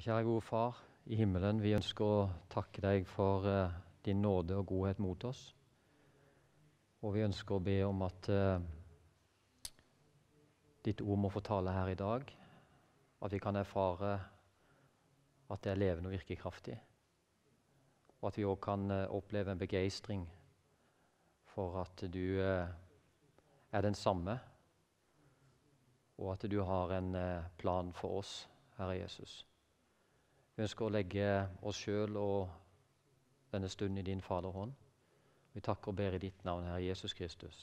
kjære gode Far i himmelen, vi ønsker å takke deg for uh, din nåde og godhet mot oss. Og vi ønsker å be om at uh, ditt ord må få tale her i dag. At vi kan erfare at det er levende og virkekraftig. Og at vi òg kan uh, oppleve en begeistring for at du er den samme, og at du har en plan for oss, Herre Jesus. Vi ønsker å legge oss sjøl og denne stunden i din Faderhånd. Vi takker og ber i ditt navn, Herre Jesus Kristus.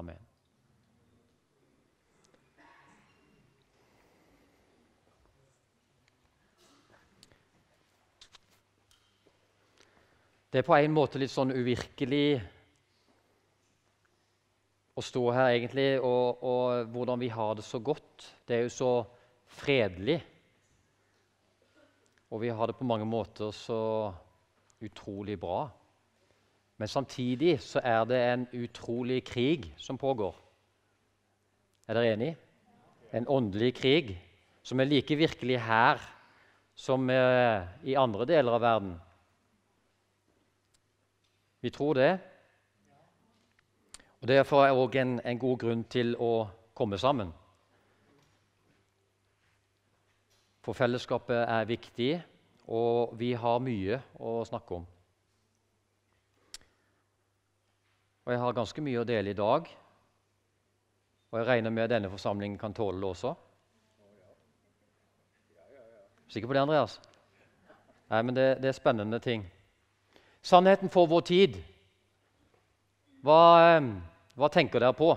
Amen. Det er på en måte litt sånn uvirkelig å stå her, egentlig, og, og hvordan vi har det så godt. Det er jo så fredelig. Og vi har det på mange måter så utrolig bra. Men samtidig så er det en utrolig krig som pågår. Er dere enig? En åndelig krig som er like virkelig her som eh, i andre deler av verden. Vi tror det. Og Derfor er òg en, en god grunn til å komme sammen. For fellesskapet er viktig, og vi har mye å snakke om. Og jeg har ganske mye å dele i dag. Og jeg regner med at denne forsamlingen kan tåle det også. Sikker på det, Andreas? Nei, men det, det er spennende ting. Sannheten for vår tid. Hva, ehm, hva tenker dere på?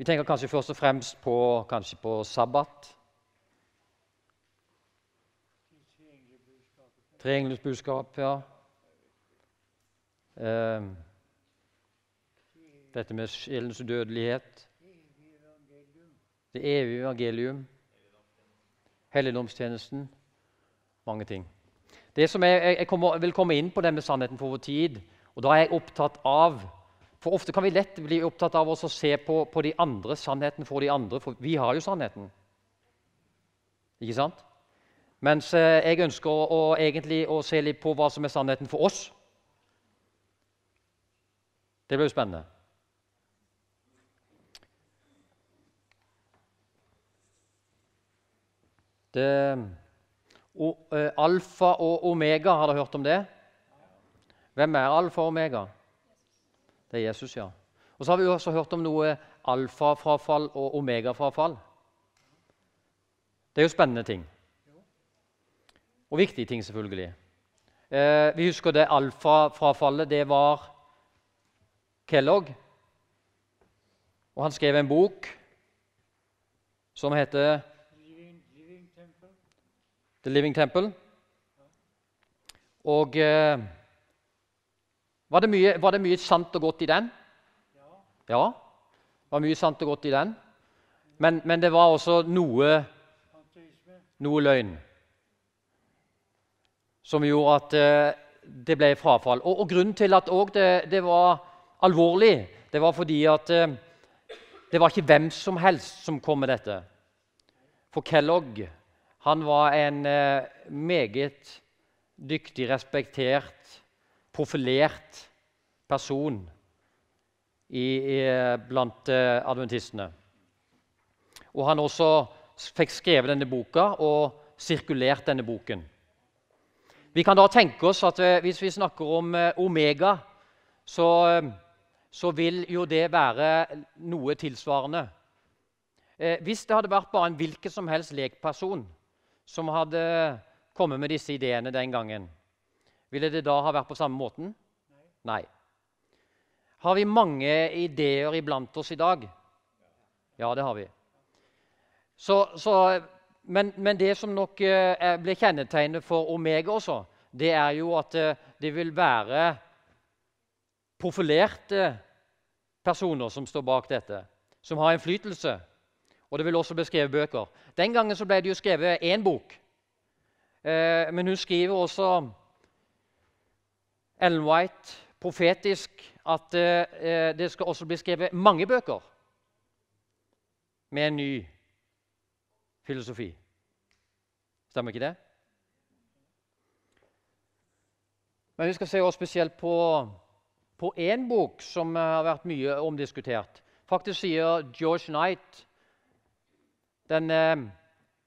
Vi tenker kanskje først og fremst på, på sabbat. budskap, ja. eh, Dette med sjelens dødelighet. Det evige evangelium. Helligdomstjenesten. Mange ting. Det som jeg, jeg kommer, vil komme inn på det med sannheten for vår tid, og da er jeg opptatt av For ofte kan vi lett bli opptatt av å se på, på de andre, sannheten for de andre, for vi har jo sannheten. Ikke sant? Mens eh, jeg ønsker å, å, egentlig å se litt på hva som er sannheten for oss. Det blir jo spennende. Det, og, uh, eh, alfa og omega, har dere hørt om det? Hvem er alfa og omega? Det er Jesus, ja. Og så har vi også hørt om noe alfa-frafall og omega-frafall. Det er jo spennende ting. Og viktige ting, selvfølgelig. Eh, vi husker det alfa-frafallet. Det var Kellogg. Og han skrev en bok som heter Living, Living The Living Temple. Og eh, var, det mye, var, det mye, sant og godt i den? Ja. ja det var mye sant og godt i den. Men, men det var også noe, noe løgn som gjorde at eh, det ble frafall. Og, og grunnen til at det, det, var alvorlig, det var fordi at eh, det var ikke hvem som helst som kom med dette. For Kellogg han var en eh, meget dyktig, respektert, profilert person i, i, blant adventistene. Og han også fikk skrevet denne boka og sirkulert denne boken. Vi kan da tenke oss at eh, hvis vi snakker om eh, omega, så, eh, så vil jo det være noe tilsvarende. Hvis det hadde vært bare en hvilken som helst lekperson som hadde kommet med disse ideene den gangen, ville det da ha vært på samme måten? Nei. Har vi mange ideer iblant oss i dag? Ja, det har vi. Så, så men, men, det som nok eh, blir kjennetegnet for Omega også, det er jo at eh, det vil være profilerte personer som står bak dette, som har innflytelse. Og det vil også bli skrevet bøker. Den gangen så ble det jo skrevet én bok. Eh, men hun skriver også Ellen White profetisk at eh, eh, det skal også bli skrevet mange bøker med en ny bok filosofi. Stemmer ikke det? Men vi skal se også spesielt på, på én bok som eh, har vært mye omdiskutert. Faktisk sier George Knight, den eh,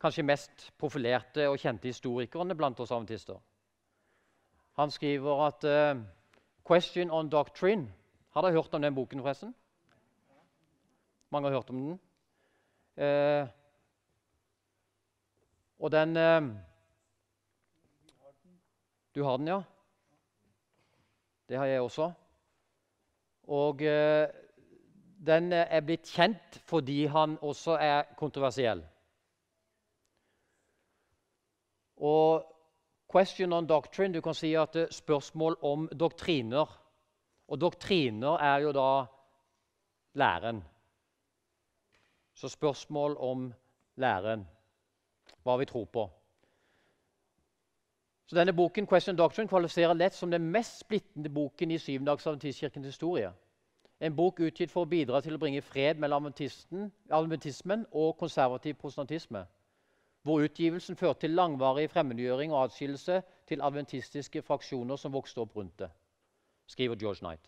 kanskje mest profilerte og kjente historikeren blant oss avantister. han skriver at eh, 'Question on Doctrine' Har dere hørt om den boken, forresten? Mange har hørt om den. Eh, og den eh, Du har den, ja? Det har jeg også. Og eh, den eh, er blitt kjent fordi han også er kontroversiell. Og 'question on doctrine' Du kan si at det er spørsmål om doktriner. Og doktriner er jo da læren. Så spørsmål om læren hva vi tror på. Så denne boken Question Doctrine, kvalifiserer lett som den mest splittende boken i syvendagsadventistkirkens historie. En bok utgitt for å bidra til å bringe fred mellom adventismen og konservativ prosentantisme. hvor utgivelsen førte til langvarig fremmedgjøring og atskillelse til adventistiske fraksjoner som vokste opp rundt det, skriver George Knight.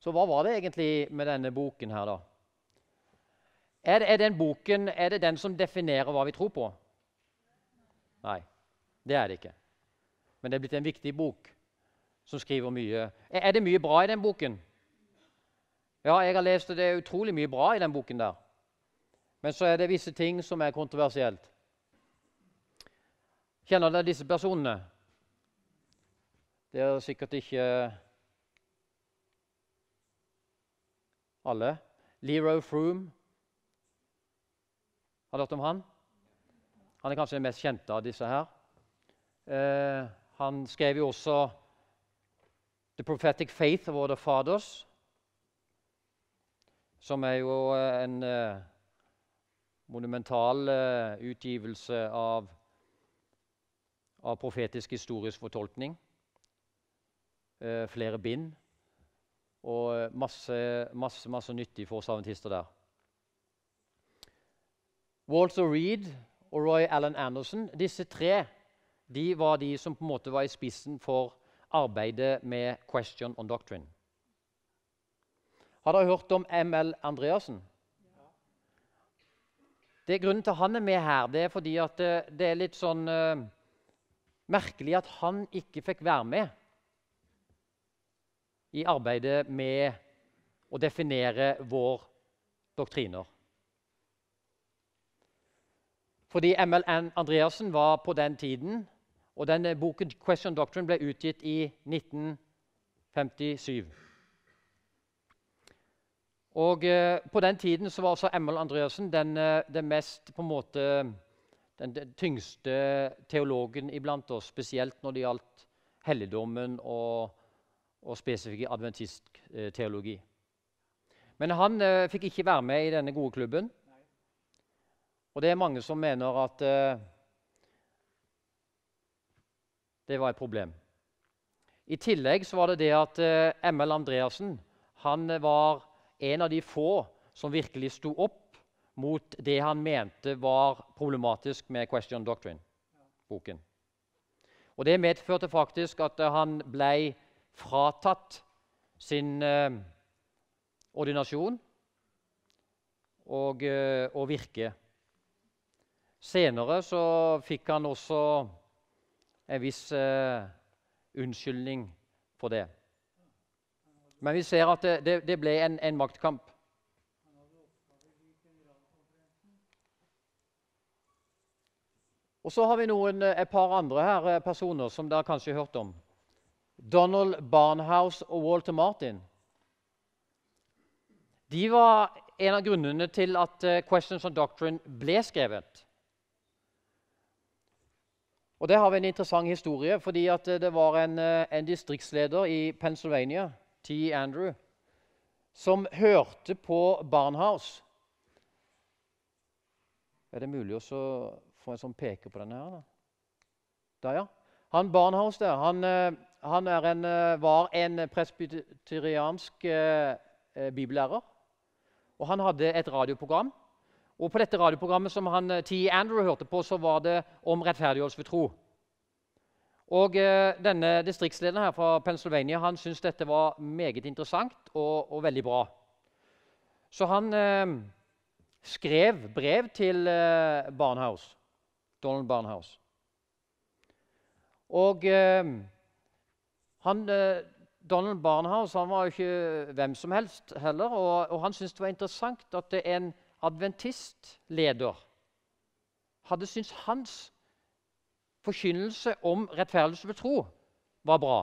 Så hva var det egentlig med denne boken her, da? Er det, er den boken er det den som definerer hva vi tror på? Nei, det er det ikke. Men det er blitt en viktig bok som skriver mye. Er det mye bra i den boken? Ja, jeg har lest det er utrolig mye bra i den boken der. Men så er det visse ting som er kontroversielt. Kjenner dere disse personene? Det er sikkert ikke alle. Leroy Froome, har du hørt om han? Han er kanskje den mest kjente av disse her. Eh, han skrev jo også The Prophetic Faith of Our Fathers, som er jo eh, en eh, monumental eh, utgivelse av, av, profetisk historisk fortolkning. Eh, flere bind og eh, masse, masse, masse nyttig for saventister der. Walter Reed og Roy Allen Anderson, disse tre de var de som på en måte var i spissen for arbeidet med 'Question on Doctrine'. Har dere hørt om ML Andreassen? Det er Grunnen til at han er med her, det er fordi at eh, det, er litt sånn uh, merkelig at han ikke fikk være med i arbeidet med å definere vår doktriner. Fordi MLN Andreassen var på den tiden Og denne eh, boken 'Question Doctrine' ble utgitt i 1957. Og eh, På den tiden så var også ML Andreassen den, eh, den, mest på en måte, den, den tyngste teologen iblant oss, spesielt når det gjaldt helligdommen og, og spesifikk adventistteologi. Men han eh, fikk ikke være med i denne gode klubben. Og det er mange som mener at eh, det var et problem. I tillegg så var det det at eh, ML Andreassen han eh, var en av de få som virkelig sto opp mot det han mente var problematisk med Question Doctrine-boken. Og Det medførte faktisk at eh, han ble fratatt sin eh, ordinasjon og, og eh, virke Senere så fikk han også en viss eh, unnskyldning for det. Men vi ser at det, det, det ble en, en, maktkamp. Og så har vi noen, eh, et par andre her, eh, personer som dere kanskje har hørt om. Donald Barnhouse og Walter Martin. De var en av grunnene til at eh, Questions on Doctrine ble skrevet. Og det har vi en interessant historie. fordi eh, Det var en, eh, en, distriktsleder i Pennsylvania, T. Andrew, som hørte på Barnhouse. Er det mulig å få en sånn peker på denne her? Da ja. Han Barnhouse der, han, eh, han en, var en presbyteriansk eh, bibellærer. Og han hadde et radioprogram og På dette radioprogrammet som han, eh, T. Andrew hørte på, så var det om rettferdiggjørelse ved tro. Og eh, denne Distriktslederen her fra Pennsylvania han syntes dette var meget interessant og, og veldig bra. Så han eh, skrev brev til eh, Barnhouse, Donald Barnhouse. Og eh, han, eh, Donald Barnhouse han var jo ikke hvem som helst heller, og, og han syntes det var interessant at det er en adventistleder hadde syntes hans forkynnelse om rettferdigelse ved tro var bra.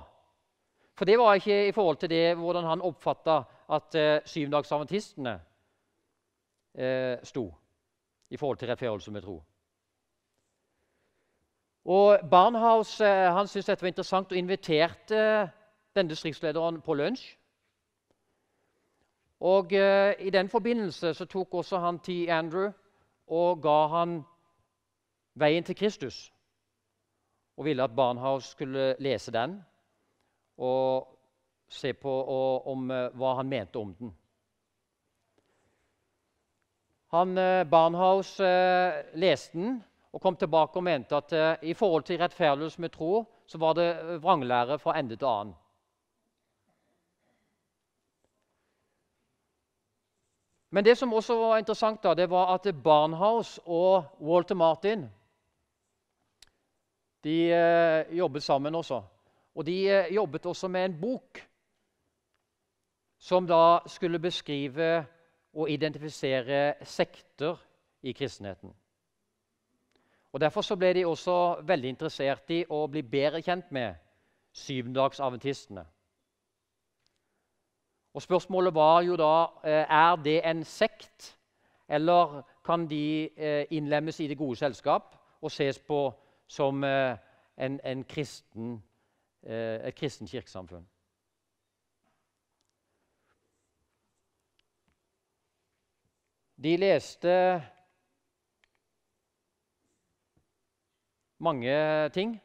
For det var ikke i forhold til det hvordan han oppfatta at eh, syvendagsadventistene eh, sto i forhold til rettferdigelse med tro. Og Barnhouse eh, han syntes dette var interessant og inviterte eh, denne distriktslederen på lunsj. Og eh, I den forbindelse så tok også han T. Andrew og ga han veien til Kristus. Og ville at Barnhouse skulle lese den og se på og, om, eh, hva han mente om den. Han, eh, Barnhouse eh, leste den og kom tilbake og mente at eh, i forhold til rettferdighet med tro så var det eh, vranglære fra ende til annen. Men det som også var interessant, da, det var at Barnhouse og Walter Martin de eh, jobbet sammen også. Og de eh, jobbet også med en bok som da skulle beskrive og identifisere sekter i kristenheten. Og Derfor så ble de også veldig interessert i å bli bedre kjent med syvendagsaventistene. Og Spørsmålet var jo da eh, er det en sekt, eller kan de eh, innlemmes i det gode selskap og ses på som eh, en, en kristen, et kristen kirkesamfunn. De leste mange ting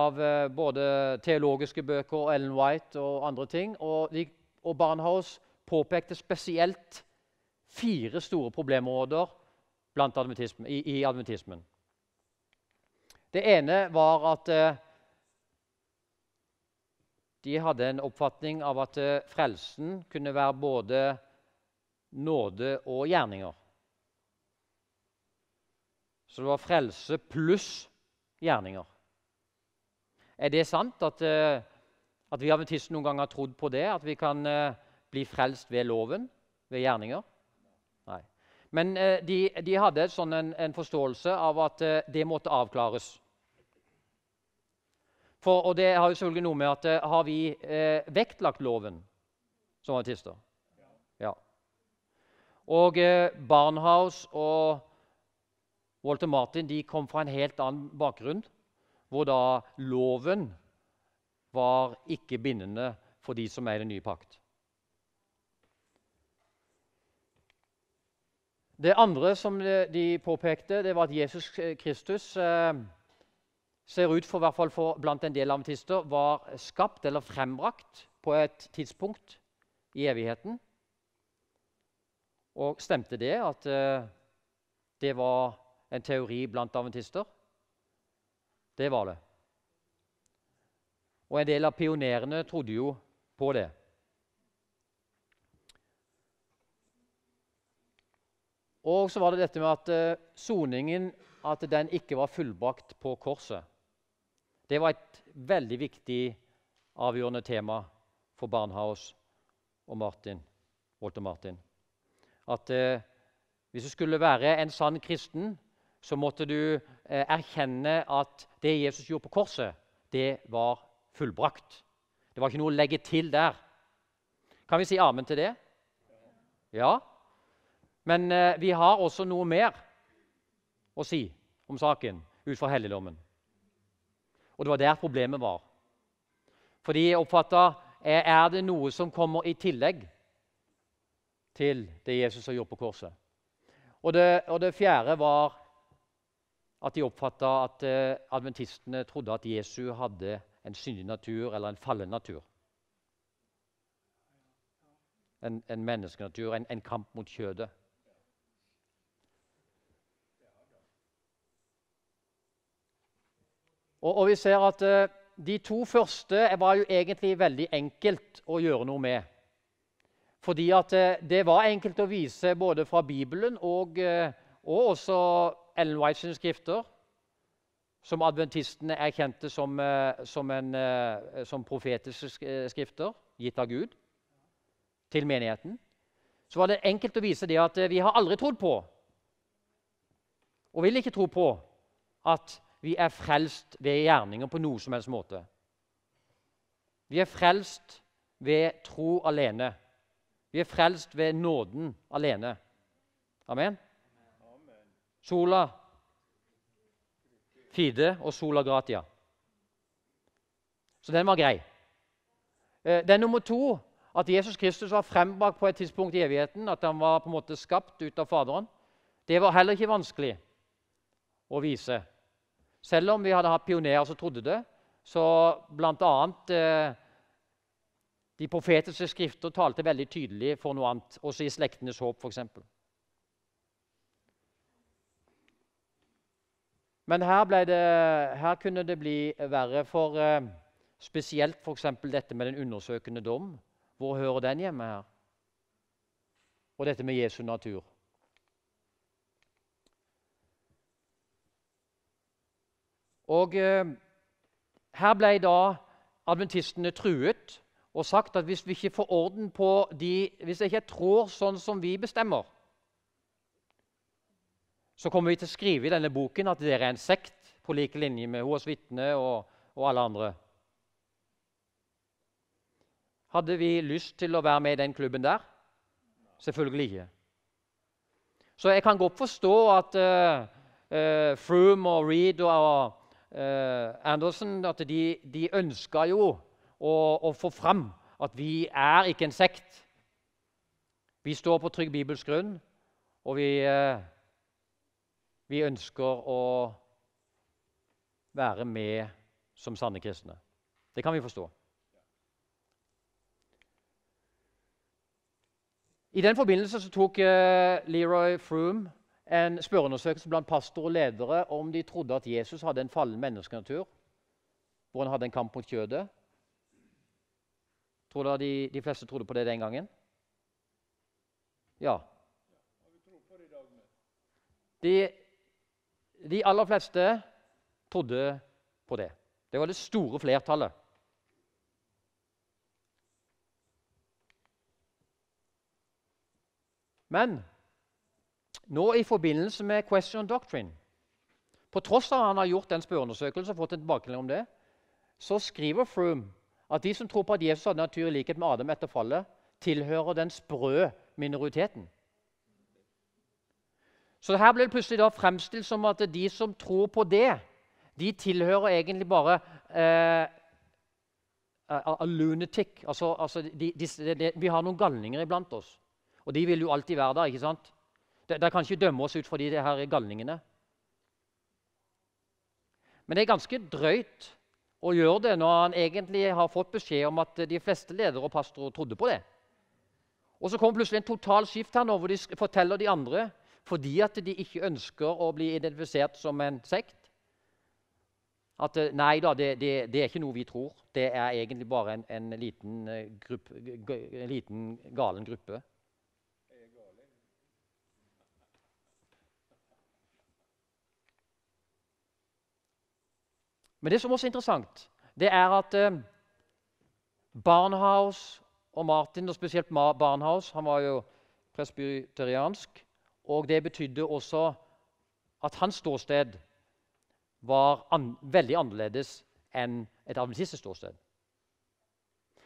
av både teologiske bøker og Ellen White og andre ting. Og de og Barnhaus påpekte spesielt fire store problemområder adventismen, i, i, adventismen. Det ene var at eh, de hadde en oppfatning av at eh, frelsen kunne være både nåde og gjerninger. Så det var frelse pluss gjerninger. Er det sant at eh, at vi adventister noen gang har trodd på det, at vi kan eh, bli frelst ved loven, ved gjerninger. Nei. Men eh, de, de hadde sånn en, en, forståelse av at eh, det måtte avklares. For, og det har jo selvfølgelig noe med at har vi eh, vektlagt loven som artister? Ja. Og eh, Barnhouse og Walter Martin de kom fra en helt annen bakgrunn, hvor da loven var ikke bindende for de som er i den nye pakt. Det andre som de påpekte, det var at Jesus Kristus eh, ser ut for, hvert fall for, blant en del aventister var skapt eller frembrakt på et tidspunkt i evigheten. Og stemte det at eh, det var en teori blant aventister? Det var det. Og en del av pionerene trodde jo på det. Og så var det dette med at eh, soningen at den ikke var fullbrakt på korset. Det var et veldig viktig, avgjørende tema for Barnhaus og Martin, Walter Martin. At eh, hvis du skulle være en sann kristen, så måtte du eh, erkjenne at det Jesus gjorde på korset, det var fullbrakt. Det var ikke noe å legge til der. Kan vi si amen til det? Ja. Men eh, vi har også noe mer å si om saken ut fra helligdommen. Og det var der problemet var. Fordi jeg oppfatta er det noe som kommer i tillegg til det Jesus har gjort på korset. Og det, og det fjerde var at de oppfatta at eh, adventistene trodde at Jesu hadde en syndig natur eller en fallen natur. En, en menneskenatur, en, en, kamp mot kjødet. Og, og vi ser at uh, de to første eh, var jo egentlig veldig enkelt å gjøre noe med. Fordi at uh, det var enkelt å vise både fra Bibelen og, uh, og også Ellen Whites skrifter som adventistene erkjente som, eh, som, en, eh, som profetiske eh, skrifter gitt av Gud til menigheten, så var det enkelt å vise det at vi har aldri trodd på, og vil ikke tro på, at vi er frelst ved gjerninger på noe som helst måte. Vi er frelst ved tro alene. Vi er frelst ved nåden alene. Amen? Sola Fide og Sola Gratia. Så den var grei. Eh, den nummer to, at Jesus Kristus var frembakt på et tidspunkt i evigheten, at han var på en måte skapt ut av Faderen, det var heller ikke vanskelig å vise. Selv om vi hadde hatt pionerer som trodde det, så bl.a. Eh, de profetiske skrifter talte veldig tydelig for noe annet, også i slektenes håp, f.eks. Men her, det, her kunne det bli verre, for eh, spesielt f.eks. dette med den undersøkende dom. Hvor hører den hjemme her? Og dette med Jesu natur. Og eh, Her ble da adventistene truet og sagt at hvis vi ikke får orden på de, hvis det ikke trår sånn som vi bestemmer, så kommer vi til å skrive i denne boken at dere er en sekt på lik linje med Hos vitne og, og alle andre. Hadde vi lyst til å være med i den klubben der? Selvfølgelig ikke. Så jeg kan godt forstå at uh, uh, Froome og Reed og uh, eh, Anderson at de, de ønska jo å, å, få fram at vi er ikke en sekt. Vi står på trygg bibelsk grunn, og vi uh, vi ønsker å være med som sanne kristne. Det kan vi forstå. I den forbindelse tok eh, Leroy Froome en spørreundersøkelse blant pastor og ledere om de trodde at Jesus hadde en fallen menneskenatur, hvor han hadde en kamp mot kjødet. Tror dere de, de, fleste trodde på det den gangen? Ja. De de aller fleste trodde på det. Det var det store flertallet. Men nå i forbindelse med Question Doctrine På tross av at han har gjort den spørreundersøkelsen, og fått en tilbakemelding om det, så skriver Froome at de som tror på at Jesus hadde natur i likhet med Adam etter fallet, tilhører den sprø minoriteten. Så her ble det plutselig da fremstilt som at de som tror på det, de tilhører egentlig bare eh, a, a lunatic. Altså, altså de, de, de, vi har noen galninger iblant oss. Og de vil jo alltid være der. ikke sant? De, kan ikke dømme oss ut fra de her galningene. Men det er ganske drøyt å gjøre det når han egentlig har fått beskjed om at de fleste ledere og pastorer trodde på det. Og så kommer plutselig en total skift her nå, hvor de forteller de andre fordi at de ikke ønsker å bli identifisert som en sekt. At eh, nei da, det, det, det, er ikke noe vi tror. Det er egentlig bare en, en, liten, eh, gruppe, en liten, galen gruppe. Men det som også er interessant, det er at eh, Barnhouse og Martin, og spesielt Barnhouse Han var jo presbyteriansk. Og det betydde også at hans ståsted var an veldig annerledes enn et adventisters ståsted.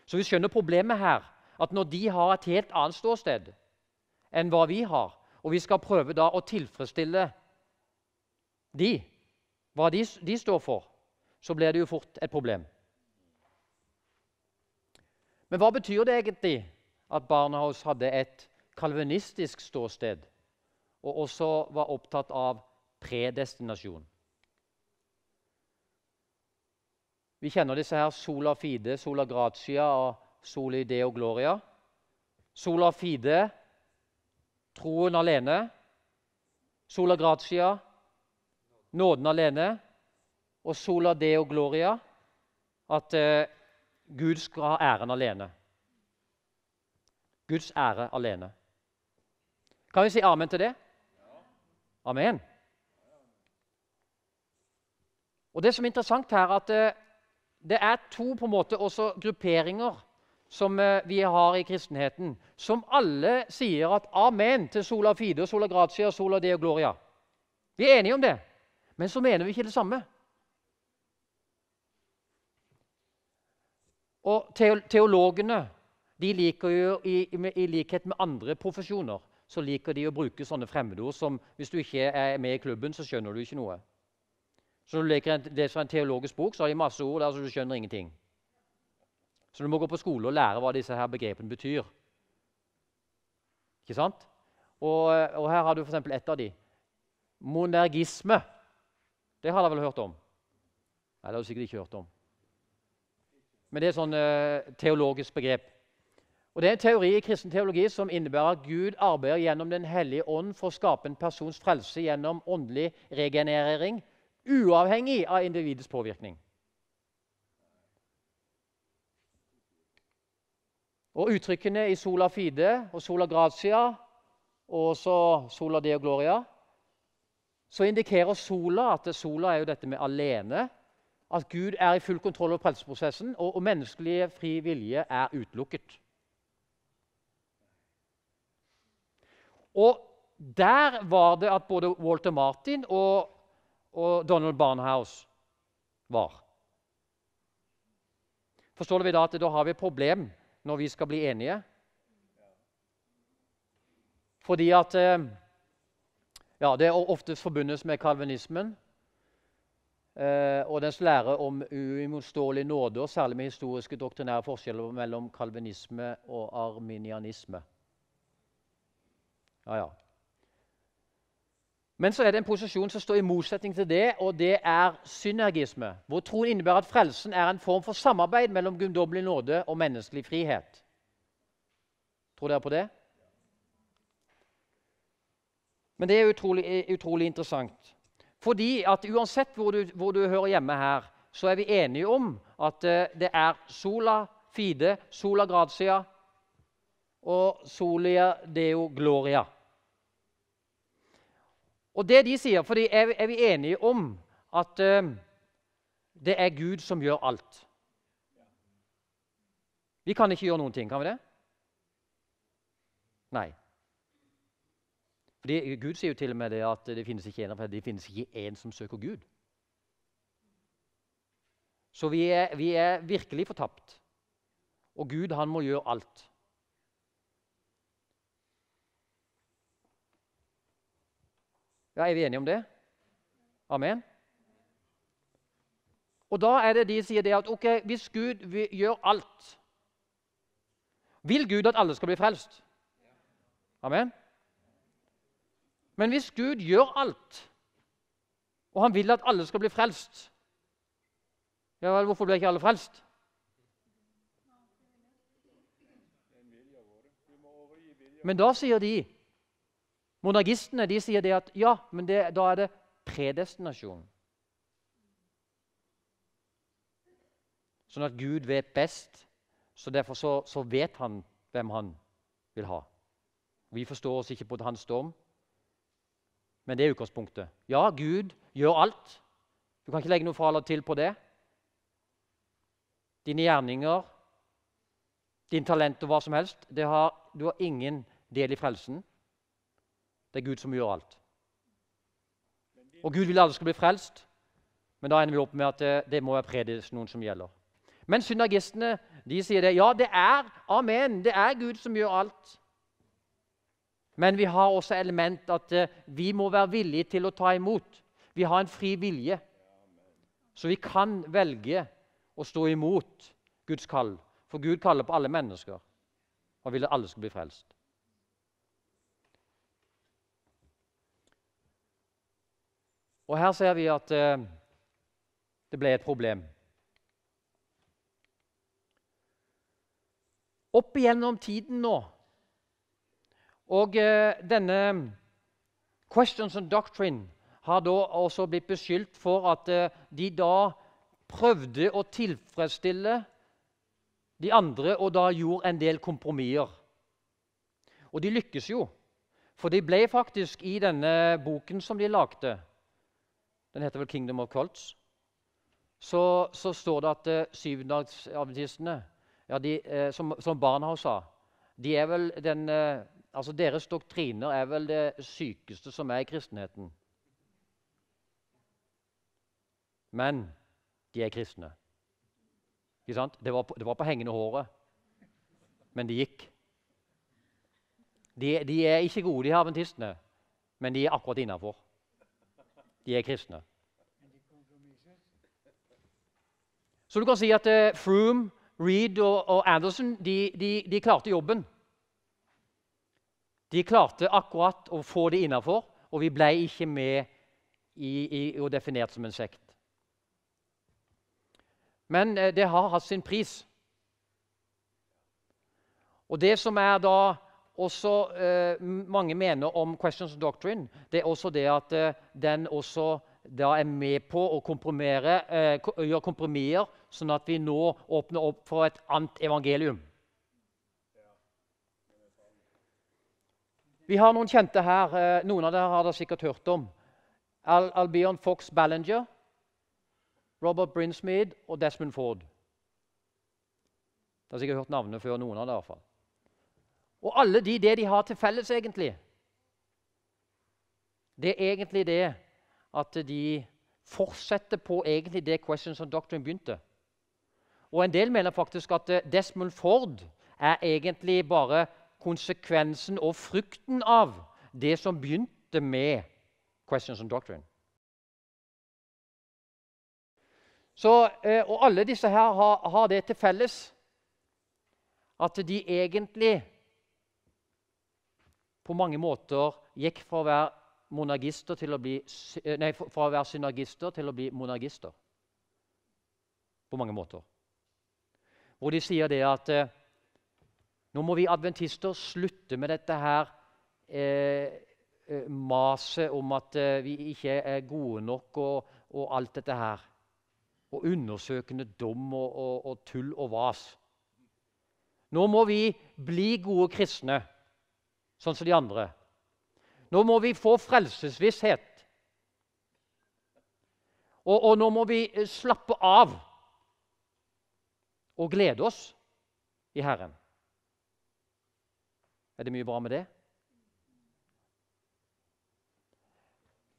Så vi skjønner problemet her. At når de har et helt annet ståsted enn hva vi har, og vi skal prøve da å tilfredsstille de, hva de, de står for, så blir det jo fort et problem. Men hva betyr det egentlig at barna hadde et kalvinistisk ståsted? og også var opptatt av predestinasjon. Vi kjenner disse her sola fide, sola gratia og sola ideo gloria. Sola fide troen alene. Sola gratia nåden alene. Og sola deo gloria at eh, Gud skal ha æren alene. Guds ære alene. Kan vi si amen til det? Amen. Og Det som er interessant her, er at eh, det er to på en måte også grupperinger som eh, vi har i kristenheten, som alle sier at amen til sola fide, og sola gratia, og sola deo gloria. Vi er enige om det, men så mener vi ikke det samme. Og teologene de liker jo i, i likhet med andre profesjoner så liker de å bruke sånne fremmedord som hvis du ikke er med i klubben, så skjønner du ikke noe. Så når du leker en, leser en teologisk bok, så har de masse ord der så du skjønner ingenting. Så du må gå på skole og lære hva disse her begrepene betyr. Ikke sant? Og, og her har du f.eks. ett av de. Monergisme. Det har dere vel hørt om? Nei, det har du sikkert ikke hørt om. Men det er et sånn eh, teologisk begrep. Og Det er en teori i kristen teologi som innebærer at Gud arbeider gjennom Den hellige ånd for å skape en persons frelse gjennom åndelig regenerering, uavhengig av individets påvirkning. Og Uttrykkene i sola fide og sola gratia og så sola deo gloria så indikerer sola at sola er jo dette med alene. At Gud er i full kontroll over prelseprosessen og, og menneskelig fri vilje er utelukket. Og der var det at både Walter Martin og, og Donald Barnhouse var. Forstår vi da at da har vi et problem når vi skal bli enige? Fordi at eh, ja, Det er ofte forbundet med kalvinismen eh, og dens lære om uimotståelig nåde, og særlig med historiske doktrinære forskjeller mellom kalvinisme og arminianisme. Ja, ja. Men så er det en posisjon som står i motsetning til det, og det er synergisme. Hvor troen innebærer at frelsen er en form for samarbeid mellom guddommelig nåde og menneskelig frihet. Tror dere på det? Men det er utrolig, utrolig interessant. Fordi at uansett hvor du, hvor du, hører hjemme her, så er vi enige om at eh, det er sola fide, sola gratia og solia deo gloria. Og det de sier, for er, er, vi enige om at uh, det er Gud som gjør alt? Vi kan ikke gjøre noen ting, kan vi det? Nei. Fordi Gud sier jo til og med det at det finnes ikke en det finnes ikke én som søker Gud. Så vi er, vi er virkelig fortapt. Og Gud, han må gjøre alt. Ja, Er vi enige om det? Amen? Og da er det de sier det at ok, hvis Gud gjør alt Vil Gud at alle skal bli frelst? Amen? Men hvis Gud gjør alt, og han vil at alle skal bli frelst Ja vel, hvorfor blir ikke alle frelst? Men da sier de Monargistene de sier det at ja, men det, da er det predestinasjon. Sånn at Gud vet best, så derfor så, så vet han hvem han vil ha. Vi forstår oss ikke på hans dom, men det er utgangspunktet. Ja, Gud gjør alt. Du kan ikke legge noe fra til på det. Dine gjerninger, din talent og hva som helst det har, Du har ingen del i frelsen. Det er Gud som gjør alt. Og Gud vil alle skal bli frelst, men da ender vi opp med at det, det må være noen som gjelder. Men synergistene, de sier det. Ja, det er amen. Det er Gud som gjør alt. Men vi har også element at eh, vi må være villige til å ta imot. Vi har en fri vilje. Så vi kan velge å stå imot Guds kall. For Gud kaller på alle mennesker og vil at alle skal bli frelst. Og her ser vi at eh, det ble et problem. Opp igjennom tiden nå Og eh, denne Questions and Doctrine har da også blitt beskyldt for at eh, de da prøvde å tilfredsstille de andre og da gjorde en del kompromisser. Og de lykkes jo, for de ble faktisk i denne boken som de lagde den heter vel 'Kingdom of Colts', så, så står det at eh, syvendagsadventistene, ja, de, eh, som, som barna sa de er vel den, eh, altså Deres doktriner er vel det sykeste som er i kristenheten. Men de er kristne. Ikke sant? Det var, på, det var på hengende håret, men det gikk. De, de, er ikke gode, de her adventistene, men de er akkurat innafor. De er kristne. Så du kan si at eh, Froome, Reed og, og Anderson de, de, de, klarte jobben. De klarte akkurat å få det innafor, og vi ble ikke med i, i, og definert som en sekt. Men eh, det har hatt sin pris. Og det som er da også eh, mange mener om Questions Doctrine, det er også det at eh, den også da er med på å eh, gjøre kompromisser, sånn at vi nå åpner opp for et annet evangelium. Vi har noen kjente her. Eh, noen av dere har dere sikkert hørt om. Al Albion Fox Ballinger, Robert Brinsmead og Desmond Ford. Dere har sikkert hørt navnene før, noen av dere i hvert fall. Og alle de, det de har til felles, egentlig, det er egentlig det at de fortsetter på egentlig det Questions on Doctrine begynte. Og en del mener faktisk at eh, Desmond Ford er egentlig bare konsekvensen og frukten av det som begynte med Questions on Doctrine. Så, eh, og alle disse her har, har det til felles at de egentlig på mange måter gikk fra å være monagister til å bli, eh, nei, fra å være synergister til å bli monagister. På mange måter. Hvor de sier det at eh, nå må vi adventister slutte med dette her eh, eh maset om at vi ikke er gode nok og, og, alt dette her. Og undersøkende dom og, og, og tull og vas. Nå må vi bli gode kristne sånn som de andre. Nå må vi få frelsesvisshet. Og, og, nå må vi eh, slappe av og glede oss i Herren. Er det mye bra med det?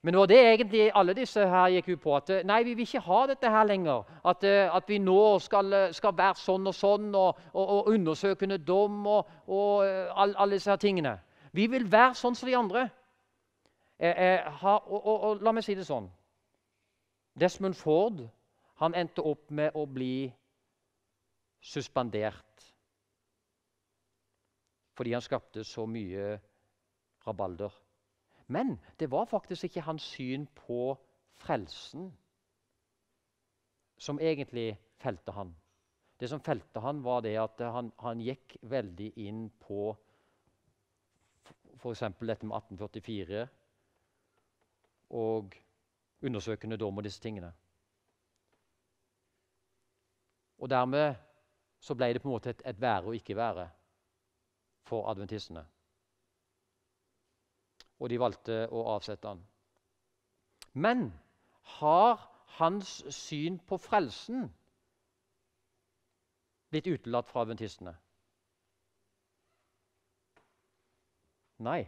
Men det var det egentlig alle disse her gikk ut på. At eh, nei, vi vil ikke ha dette her lenger. At, eh, at vi nå skal, eh, skal, være sånn og sånn og, og, og undersøkende dom og, og all, alle disse her tingene. Vi vil være sånn som de andre. Eh, eh, ha, og, la meg si det sånn Desmond Ford han endte opp med å bli suspendert fordi han skapte så mye rabalder. Men det var faktisk ikke hans syn på frelsen som egentlig felte han. Det som felte han, var det at han, han gikk veldig inn på f.eks. dette med 1844 og undersøkende dom og disse tingene. Og dermed så ble det på en måte et, et være og ikke være for adventistene og de valgte å avsette han. Men har hans syn på frelsen blitt utelatt fra adventistene? Nei.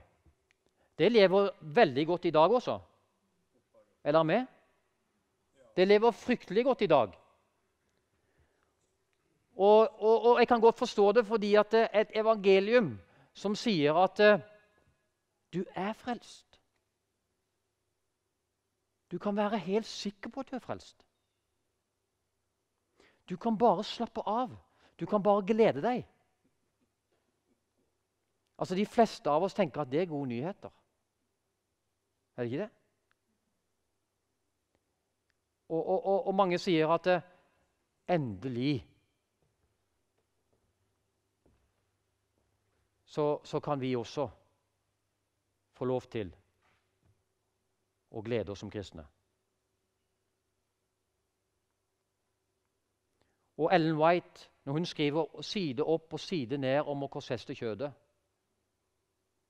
Det lever veldig godt i dag også. Eller med? Det lever fryktelig godt i dag. Og, og, og jeg kan godt forstå det, fordi at et evangelium som sier at eh, du er frelst. Du kan være helt sikker på at du er frelst. Du kan bare slappe av. Du kan bare glede deg. Altså, De fleste av oss tenker at det er gode nyheter. Er det ikke det? Og, og, og, og mange sier at det, eh, endelig så, så kan vi også få lov til å glede oss som kristne. Og Ellen White, når hun skriver side opp og side ned om å korsfeste kjødet,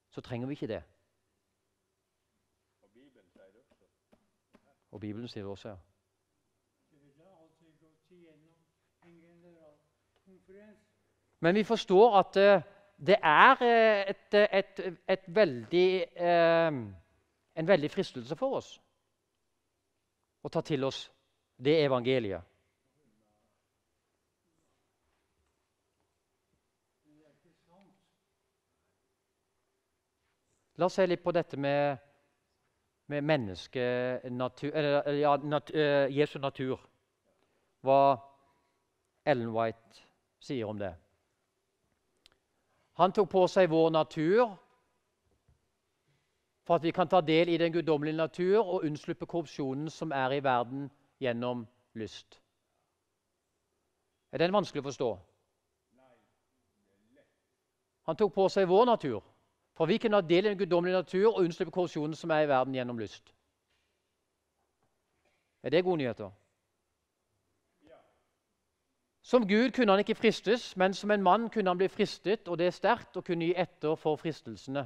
så trenger vi ikke det. Og Bibelen sier det også. ja. Men vi forstår at eh, det er eh, et, eh, et, et veldig, eh, en veldig fristelse for oss å ta til oss det evangeliet. La oss se litt på dette med, med menneske, eller, ja, nat, eh, Jesu natur. Hva Ellen White sier om det. Han tok på seg vår natur for at vi kan ta del i den guddommelige natur og unnsluppe korrupsjonen som er i verden gjennom lyst. Er den vanskelig å forstå? Han tok på seg vår natur for at vi kan ta del i den guddommelige natur og unnslippe korrupsjonen som er i verden gjennom lyst. Er det gode nyheter? Som Gud kunne han ikke fristes, men som en mann kunne han bli fristet, og det er sterkt, å kunne gi etter for fristelsene.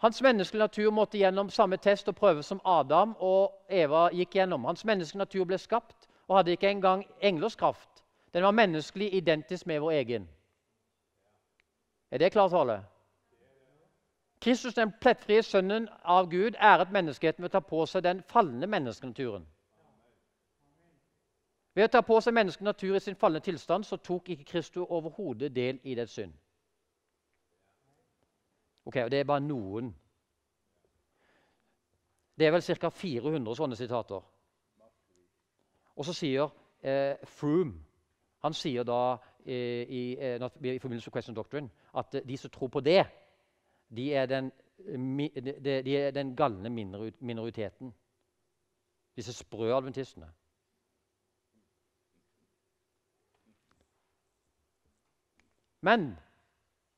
Hans menneskelige natur måtte gjennom samme test og prøve som Adam og Eva gikk gjennom. Hans menneskelige natur ble skapt og hadde ikke engang englers kraft. Den var menneskelig identisk med vår egen. Er det klar tale? Kristus, den plettfrie sønnen av Gud, æret menneskeheten ved å ta på seg den falne menneskenaturen. Ved å ta på seg menneskets natur i sin falne tilstand så tok ikke Kristus overhodet del i dets synd. Ok, og Det er bare noen. Det er vel ca. 400 sånne sitater. Og så sier eh, Froome Han sier da eh, i, eh, i forbindelse med Question Doctrine at eh, de som tror på det, de er den, de, de den galne minoriteten. Disse sprø adventistene. Men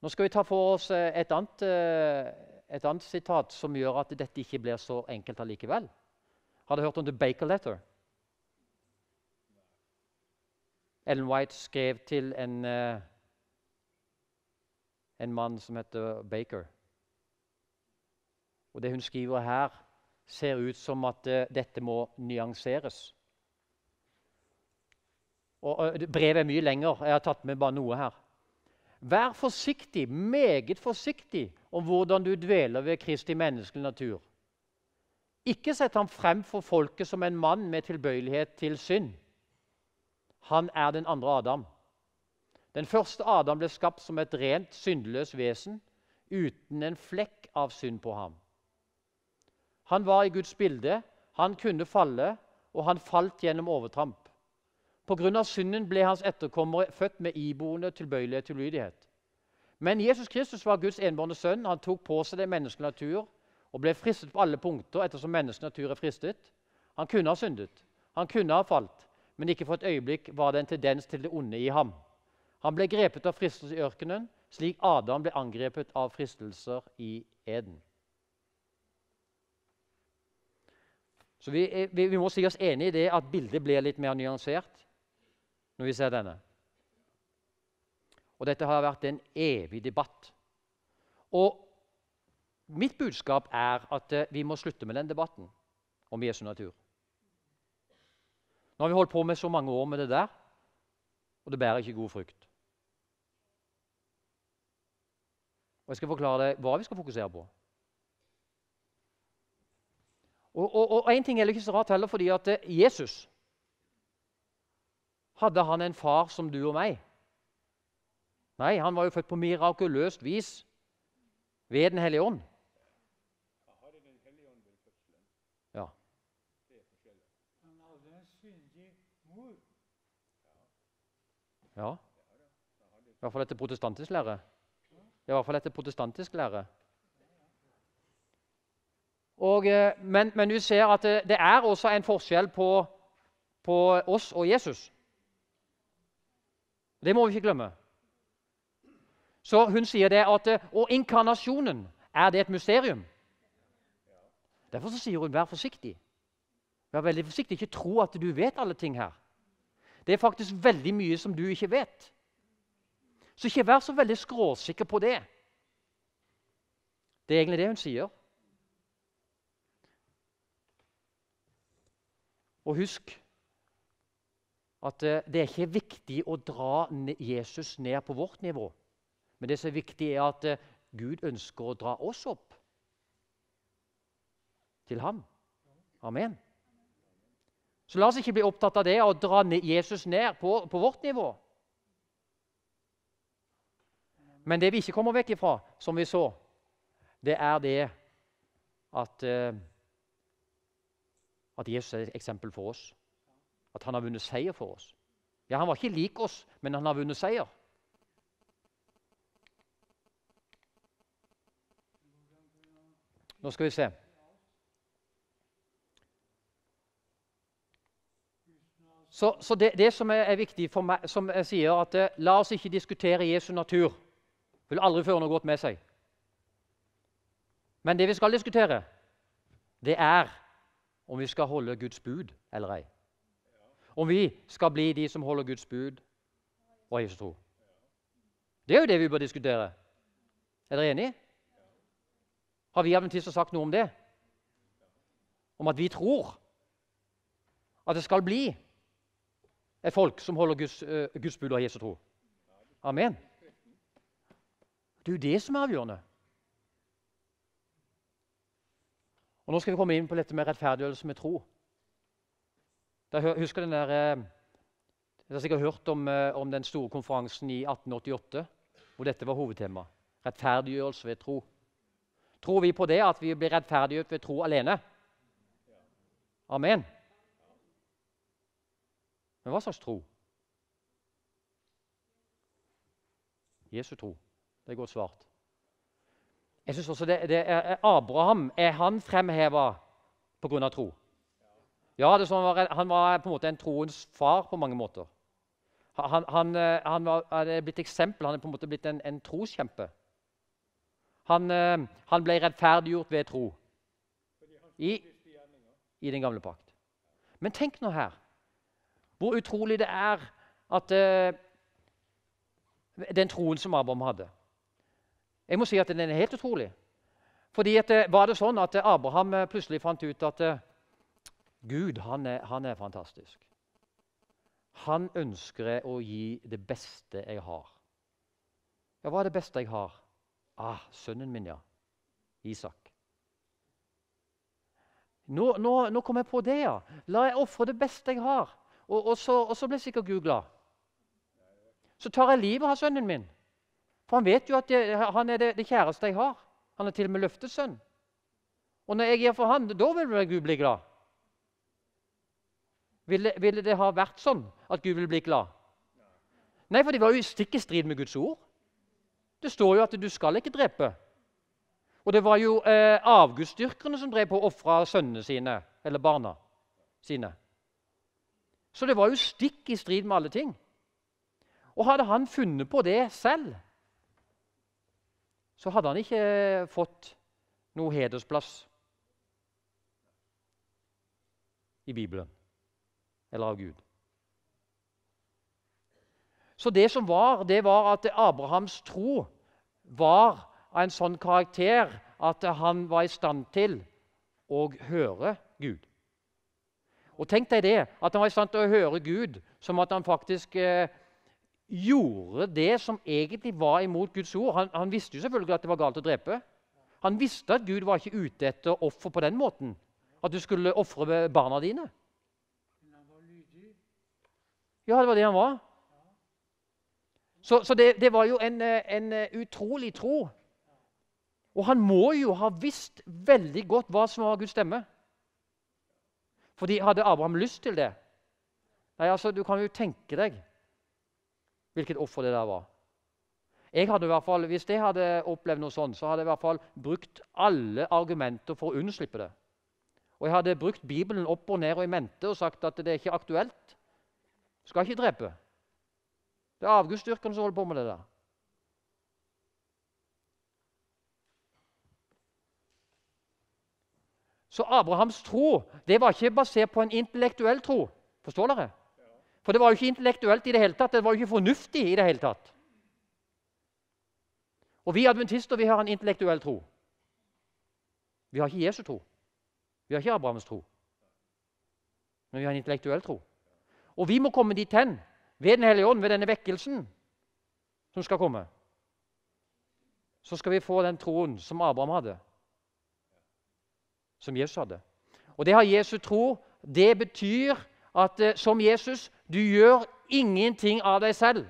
nå skal vi ta for oss eh, et annet, eh, et annet sitat som gjør at dette ikke blir så enkelt allikevel. Har du hørt om The Baker Letter? Ellen White skrev til en, eh, en mann som heter Baker. Og Det hun skriver her, ser ut som at dette må nyanseres. Og Brevet er mye lenger. Jeg har tatt med bare noe her. Vær forsiktig, meget forsiktig, om hvordan du dveler ved Kristi menneskelige natur. Ikke sett ham frem for folket som en mann med tilbøyelighet til synd. Han er den andre Adam. Den første Adam ble skapt som et rent, syndløst vesen uten en flekk av synd på ham. Han var i Guds bilde, han kunne falle, og han falt gjennom overtramp. Pga. synden ble hans etterkommere født med iboende tilbøyelighet til ulydighet. Men Jesus Kristus var Guds enbårne sønn. Han tok på seg det menneskelige natur og ble fristet på alle punkter ettersom menneskelig natur er fristet. Han kunne ha syndet, han kunne ha falt, men ikke for et øyeblikk var det en tendens til det onde i ham. Han ble grepet av fristelser i ørkenen, slik Adam ble angrepet av fristelser i Eden. Så vi, eh, vi, vi må si oss enig i det at bildet blir litt mer nyansert når vi ser denne. Og dette har vært en evig debatt. Og mitt budskap er at eh, vi må slutte med den debatten om Jesu natur. Nå har vi holdt på med så mange år med det der, og det bærer ikke god frukt. Og Jeg skal forklare deg hva vi skal fokusere på. Og Én ting er ikke så rart heller, fordi at eh, Jesus hadde han en far som du og meg? Nei, han var jo født på mirakuløst vis ved Den hellige ånd. Ja. ja. I hvert fall etter protestantisk lære. I hvert fall etter protestantisk lære. Og, eh, men, men, du ser at det, eh, det, er også en forskjell på, på oss og Jesus. Det må vi ikke glemme. Så hun sier det at eh, Og inkarnasjonen, er det et mysterium? Derfor så sier hun, vær forsiktig. Vær veldig forsiktig. Ikke tro at du vet alle ting her. Det er faktisk veldig mye som du ikke vet. Så ikke vær så veldig skråsikker på det. Det er egentlig det hun sier. Og husk at eh, det er ikke viktig å dra Jesus ned på vårt nivå. Men det som er viktig, er at eh, Gud ønsker å dra oss opp til ham. Amen. Så la oss ikke bli opptatt av det å dra Jesus ned på, på vårt nivå. Men det vi ikke kommer vekk ifra, som vi så, det er det at, eh, at Jesus er et eksempel for oss. At han har vunnet seier for oss. Ja, Han var ikke lik oss, men han har vunnet seier. Nå skal vi se. Så, så det, det, som er, viktig for meg, som jeg sier, at eh, la oss ikke diskutere Jesu natur. Det vil aldri føre noe godt med seg. Men det vi skal diskutere, det er om vi skal holde Guds bud eller ei om vi skal bli de som holder Guds bud og Jesus tro. Det er jo det vi bør diskutere. Er dere enige? Har vi adventister sagt noe om det? Om at vi tror at det skal bli et folk som holder Guds, uh, Guds bud og Jesus tro? Amen. Det er jo det som er avgjørende. Og Nå skal vi komme inn på dette med rettferdiggjørelse med tro. Da husker den der, eh, Dere har sikkert hørt om, eh, om, den store konferansen i 1888, hvor dette var hovedtema. Rettferdiggjørelse ved tro. Tror vi på det, at vi blir rettferdiggjort ved tro alene? Amen. Men hva slags tro? Jesu tro. Det er godt svart. Jeg synes også det, det er, Abraham er han fremheva pga. tro. Ja, sånn, Han var på en måte en troens far på mange måter. Han, han, eh, han var, hadde blitt eksempel, han er på en måte blitt en, en troskjempe. Han, eh, han, ble rettferdiggjort ved tro I, i, den gamle pakt. Men tenk nå her hvor utrolig det er at uh, den troen som Abraham hadde. Jeg må si at den er helt utrolig. Fordi at, Var det sånn at Abraham plutselig fant ut at Gud, han er, han er fantastisk. Han ønsker å gi det beste jeg har. Ja, hva er det beste jeg har? Ah, sønnen min, ja. Isak. Nå, nå, nå kom jeg på det, ja. La jeg ofre det beste jeg har. Og, og, så, og så blir sikkert Gud glad. Så tar jeg livet av sønnen min. For han vet jo at jeg, han er det, det, kjæreste jeg har. Han er til og med løftesønn. Og når jeg gir for han, da vil Gud bli glad? Ville, ville, det ha vært sånn at Gud ville bli glad? Nei, for det var jo stikk i strid med Guds ord. Det står jo at du skal ikke drepe. Og det var jo eh, avgudsdyrkerne som drev på å ofra sønnene sine, eller barna sine. Så det var jo stikk i strid med alle ting. Og hadde han funnet på det selv, så hadde han ikke eh, fått noe hedersplass i Bibelen eller av Gud. Så det som var, det var at Abrahams tro var av en sånn karakter at han var i stand til å høre Gud. Og tenk deg det, at han var i stand til å høre Gud som at han faktisk eh, gjorde det som egentlig var imot Guds ord. Han, han, visste jo selvfølgelig at det var galt å drepe. Han visste at Gud var ikke ute etter offer på den måten. At du skulle ofre barna dine. Ja, det var det han var. Så, så det, det, var jo en, eh, en, eh, utrolig tro. Og han må jo ha visst veldig godt hva som var Guds stemme. Fordi hadde Abraham lyst til det? Nei, altså, Du kan jo tenke deg hvilket offer det der var. Jeg hadde i hvert fall, Hvis jeg hadde opplevd noe sånt, så hadde jeg i hvert fall brukt alle argumenter for å unnslippe det. Og jeg hadde brukt Bibelen opp og ned og i mente og sagt at det er ikke aktuelt. Skal ikke drepe. Det er avgudsdyrkerne som holder på med det der. Så Abrahams tro det var ikke basert på en intellektuell tro. Forstår dere? For det var jo ikke intellektuelt i det hele tatt. Det var jo ikke fornuftig i det hele tatt. Og vi adventister vi har en intellektuell tro. Vi har ikke Jesu tro. Vi har ikke Abrahams tro. Men vi har en intellektuell tro. Og vi må komme dit hen ved Den hellige ånd, ved denne vekkelsen som skal komme. Så skal vi få den troen som Abraham hadde, som Jesus hadde. Og det har Jesu tro. Det betyr at eh, som Jesus du gjør ingenting av deg selv.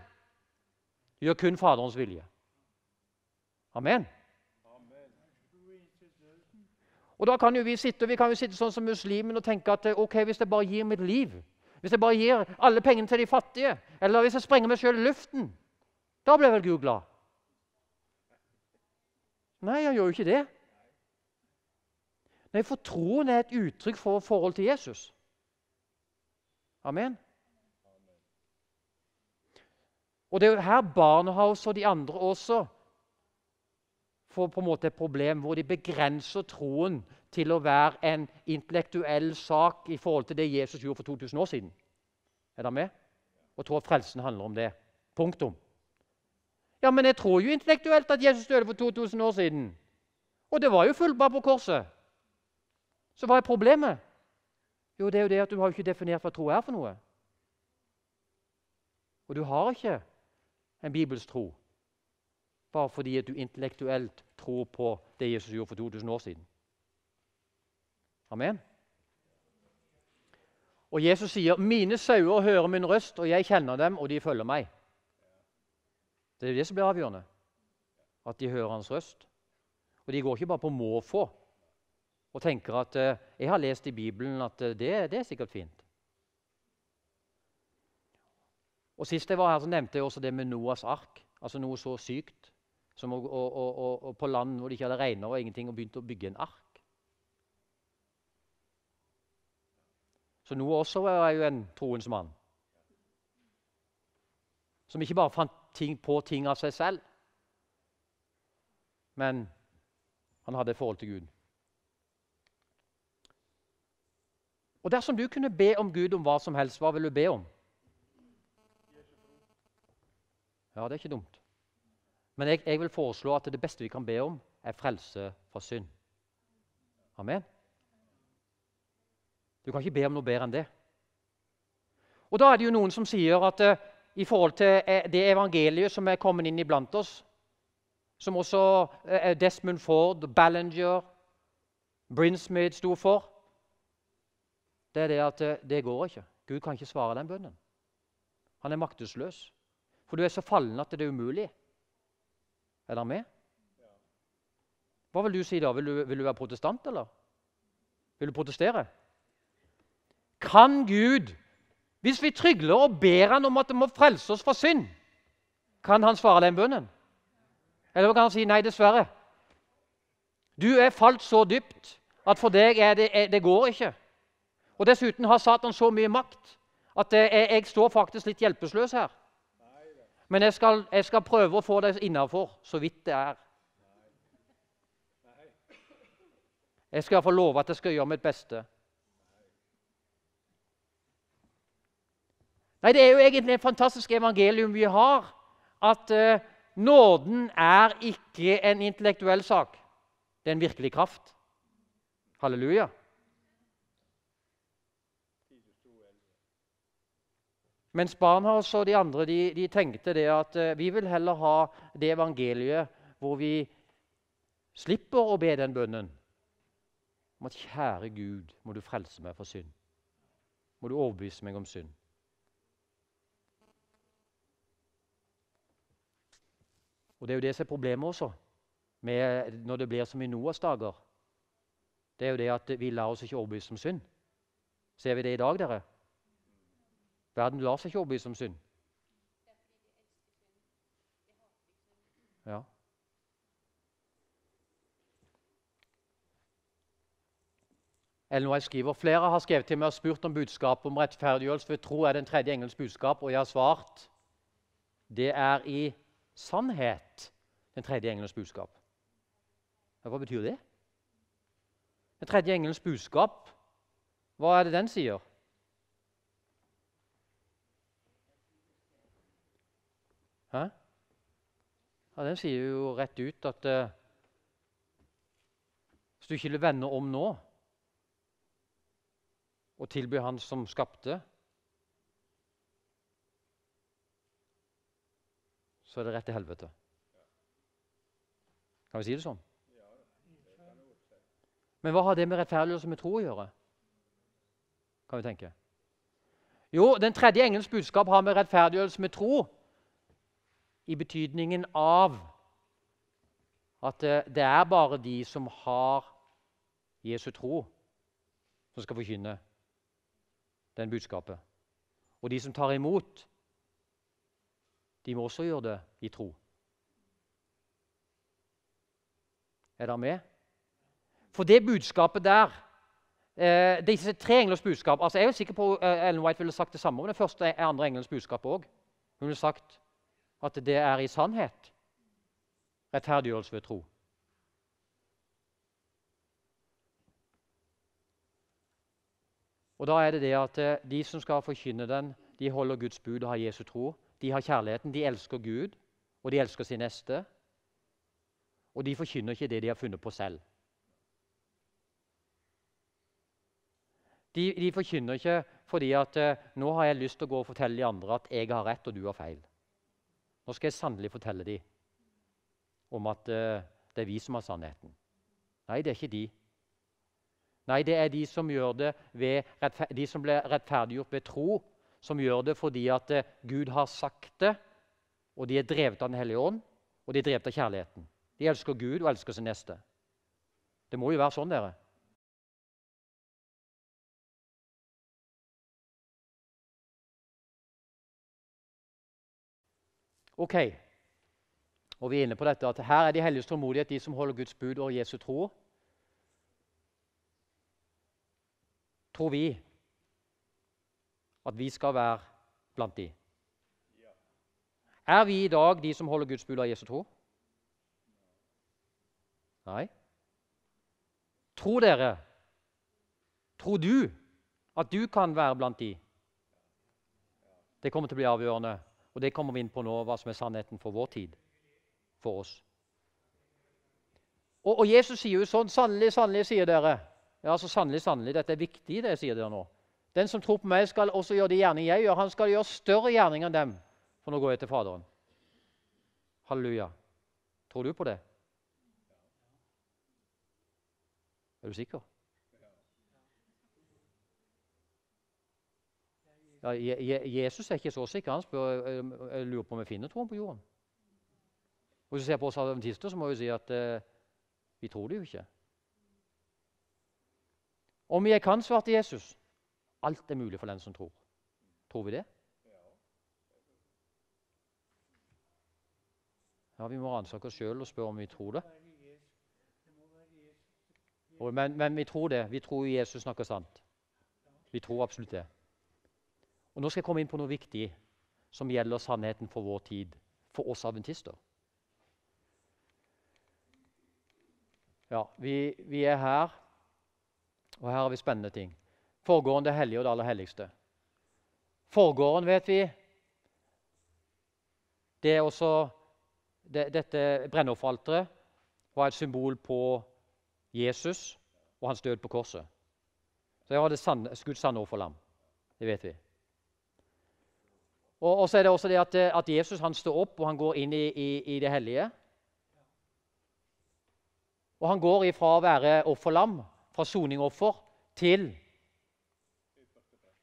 Du gjør kun Faderens vilje. Amen. Og da kan jo vi sitte, vi kan jo sitte sånn som muslimen og tenke at eh, ok, hvis jeg bare gir mitt liv hvis jeg bare gir alle pengene til de fattige, eller hvis jeg sprenger meg sjøl i luften, da blir vel Gud glad? Nei, han gjør jo ikke det. Nei, for troen er et uttrykk for forhold til Jesus. Amen. Og det er jo her barnet og de andre også får på en måte et problem hvor de begrenser troen til å være en intellektuell sak i forhold til det Jesus gjorde for 2000 år siden. Er dere med? Og tror at frelsen handler om det. Punktum. Ja, men jeg tror jo intellektuelt at Jesus døde for 2000 år siden. Og det var jo fullbart på korset. Så hva er problemet? Jo, det er jo det at du har ikke definert hva tro er for noe. Og du har ikke en bibelsk tro bare fordi at du intellektuelt tror på det Jesus gjorde for 2000 år siden. Amen? Og Jesus sier, 'Mine sauer hører min røst, og jeg kjenner dem, og de følger meg.' Det er det som blir avgjørende, at de hører hans røst. Og de går ikke bare på måfå og tenker at eh, 'Jeg har lest i Bibelen at eh, det, det er sikkert fint'. Og Sist jeg var her, så nevnte jeg også det med Noas ark. Altså noe så sykt som og, og, og, på land hvor det ikke hadde regner og ingenting, og begynte å bygge en ark. Så nå også var jo en troens mann. Som ikke bare fant ting på ting av seg selv, men han hadde et forhold til Gud. Og Dersom du kunne be om Gud om hva som helst, hva ville du be om? Ja, det er ikke dumt. Men jeg, jeg vil foreslå at det beste vi kan be om, er frelse fra synd. Amen. Du kan ikke be om noe bedre enn det. Og Da er det jo noen som sier at uh, i forhold til eh, det evangeliet som er kommet inn iblant oss, som også uh, Desmond Ford, Ballinger, Brinsmith sto for Det er det at det går ikke. Gud kan ikke svare den bønnen. Han er maktesløs. For du er så fallen at det er umulig. Er dere med? Hva vil du si da? Vil du, vil du, være protestant, eller? Vil du protestere? Kan Gud, hvis vi trygler og ber Han om at det må frelse oss fra synd, kan Han svare den bønnen? Eller kan Han si nei, dessverre? Du er falt så dypt at for deg er det, er, det går ikke. Og dessuten har Satan så mye makt at jeg, jeg står faktisk litt hjelpeløs her. Men jeg skal, jeg skal prøve å få deg innafor så vidt det er. Jeg skal iallfall love at jeg skal gjøre mitt beste. Nei, Det er jo egentlig et fantastisk evangelium vi har. At uh, nåden er ikke en intellektuell sak. Det er en virkelig kraft. Halleluja. Mens barna og de andre de, de tenkte at eh, vi vil heller ha det evangeliet hvor vi slipper å be den bønnen om at kjære Gud, må du frelse meg for synd. Må du overbevise meg om synd. Og Det er jo det som er problemet også, når det blir som i Noas dager. Det er jo det at vi lar oss ikke overbevise om synd. Ser vi det i dag, dere? Verden lar seg ikke overbevise om synd. Ja. Ellen jeg skriver flere har skrevet til meg og spurt om budskapet om rettferdiggjørelse ved tro er den tredje engels budskap, og jeg har svart det er i sannhet den tredje engels budskap. Hva betyr det? Den tredje engels budskap, hva er det den sier? Hæ? Ja, Den sier jo rett ut at eh, hvis du ikke vender om nå og tilbyr Han som skapte, så er det rett til helvete. Kan vi si det sånn? Men hva har det med rettferdiggjørelse med tro å gjøre? Kan vi tenke. Jo, den tredje engelens budskap har med rettferdiggjørelse med tro i betydningen av at eh, det er bare de som har Jesu tro, som skal forkynne den budskapet. Og de som tar imot, de må også gjøre det i tro. Er dere med? For det budskapet der eh, Disse tre englers budskap altså Jeg er jo sikker på eh, Ellen White ville sagt det samme om den første er andre engelens budskap òg. Hun ville sagt at det er i sannhet rettferdiggjørelse ved tro. Og Da er det det at eh, de som skal forkynne den, de holder Guds bud og har Jesu tro. De har kjærligheten, de elsker Gud, og de elsker sin neste. Og de forkynner ikke det de har funnet på selv. De, de forkynner ikke fordi at eh, 'nå har jeg lyst til å gå og fortelle de andre at jeg har rett og du har feil'. Nå skal jeg sannelig fortelle dem om at uh, det er vi som har sannheten. Nei, det er ikke de. Nei, det er de som, gjør det, de som ble rettferdiggjort ved tro, som gjør det fordi at uh, Gud har sagt det, og de er drevet av Den hellige ånd, og de er drevet av kjærligheten. De elsker Gud og elsker sin neste. Det må jo være sånn, dere. Ok, og vi er inne på dette, at Her er de helliges tålmodighet, de som holder Guds bud og Jesu tro. Tror vi at vi skal være blant de? Er vi i dag de som holder Guds bud og Jesu tro? Nei. Tror dere, tror du, at du kan være blant de? Det kommer til å bli avgjørende og det kommer vi inn på nå, hva som er sannheten for vår tid, for oss. Og, og Jesus sier jo sånn Sannelig, sannelig, sier dere. Ja, altså Sannelig, sannelig, dette er viktig, det sier dere nå. Den som tror på meg, skal også gjøre de gjerninger jeg gjør. Han skal gjøre større gjerning enn dem, for nå går jeg til Faderen. Halleluja. Tror du på det? Er du sikker? Ja, Jesus er ikke så sikker. Han spør, jeg eh, eh, lurer på om vi finner troen på jorden. Og Hvis du ser på oss adventister, så må vi si at eh, vi tror det jo ikke. Om jeg kan, svarte Jesus. Alt er mulig for den som tror. Tror vi det? Ja, Vi må ransake oss sjøl og spørre om vi tror det. Men, men vi tror det. Vi tror Jesus snakker sant. Vi tror absolutt det. Og Nå skal jeg komme inn på noe viktig som gjelder sannheten for vår tid, for oss adventister. Ja, vi, vi er her, og her har vi spennende ting. Forgården det hellige og det aller helligste. Forgården, vet vi, det er også det, Dette brennofferalteret var et symbol på Jesus og hans død på korset. Så jeg hadde sand, skutt sandofferlam. Det vet vi. Og, og så er det også det at, eh, at, Jesus han står opp, og han går inn i, i, i det hellige. Og han går ifra å være offerlam, fra soningoffer, til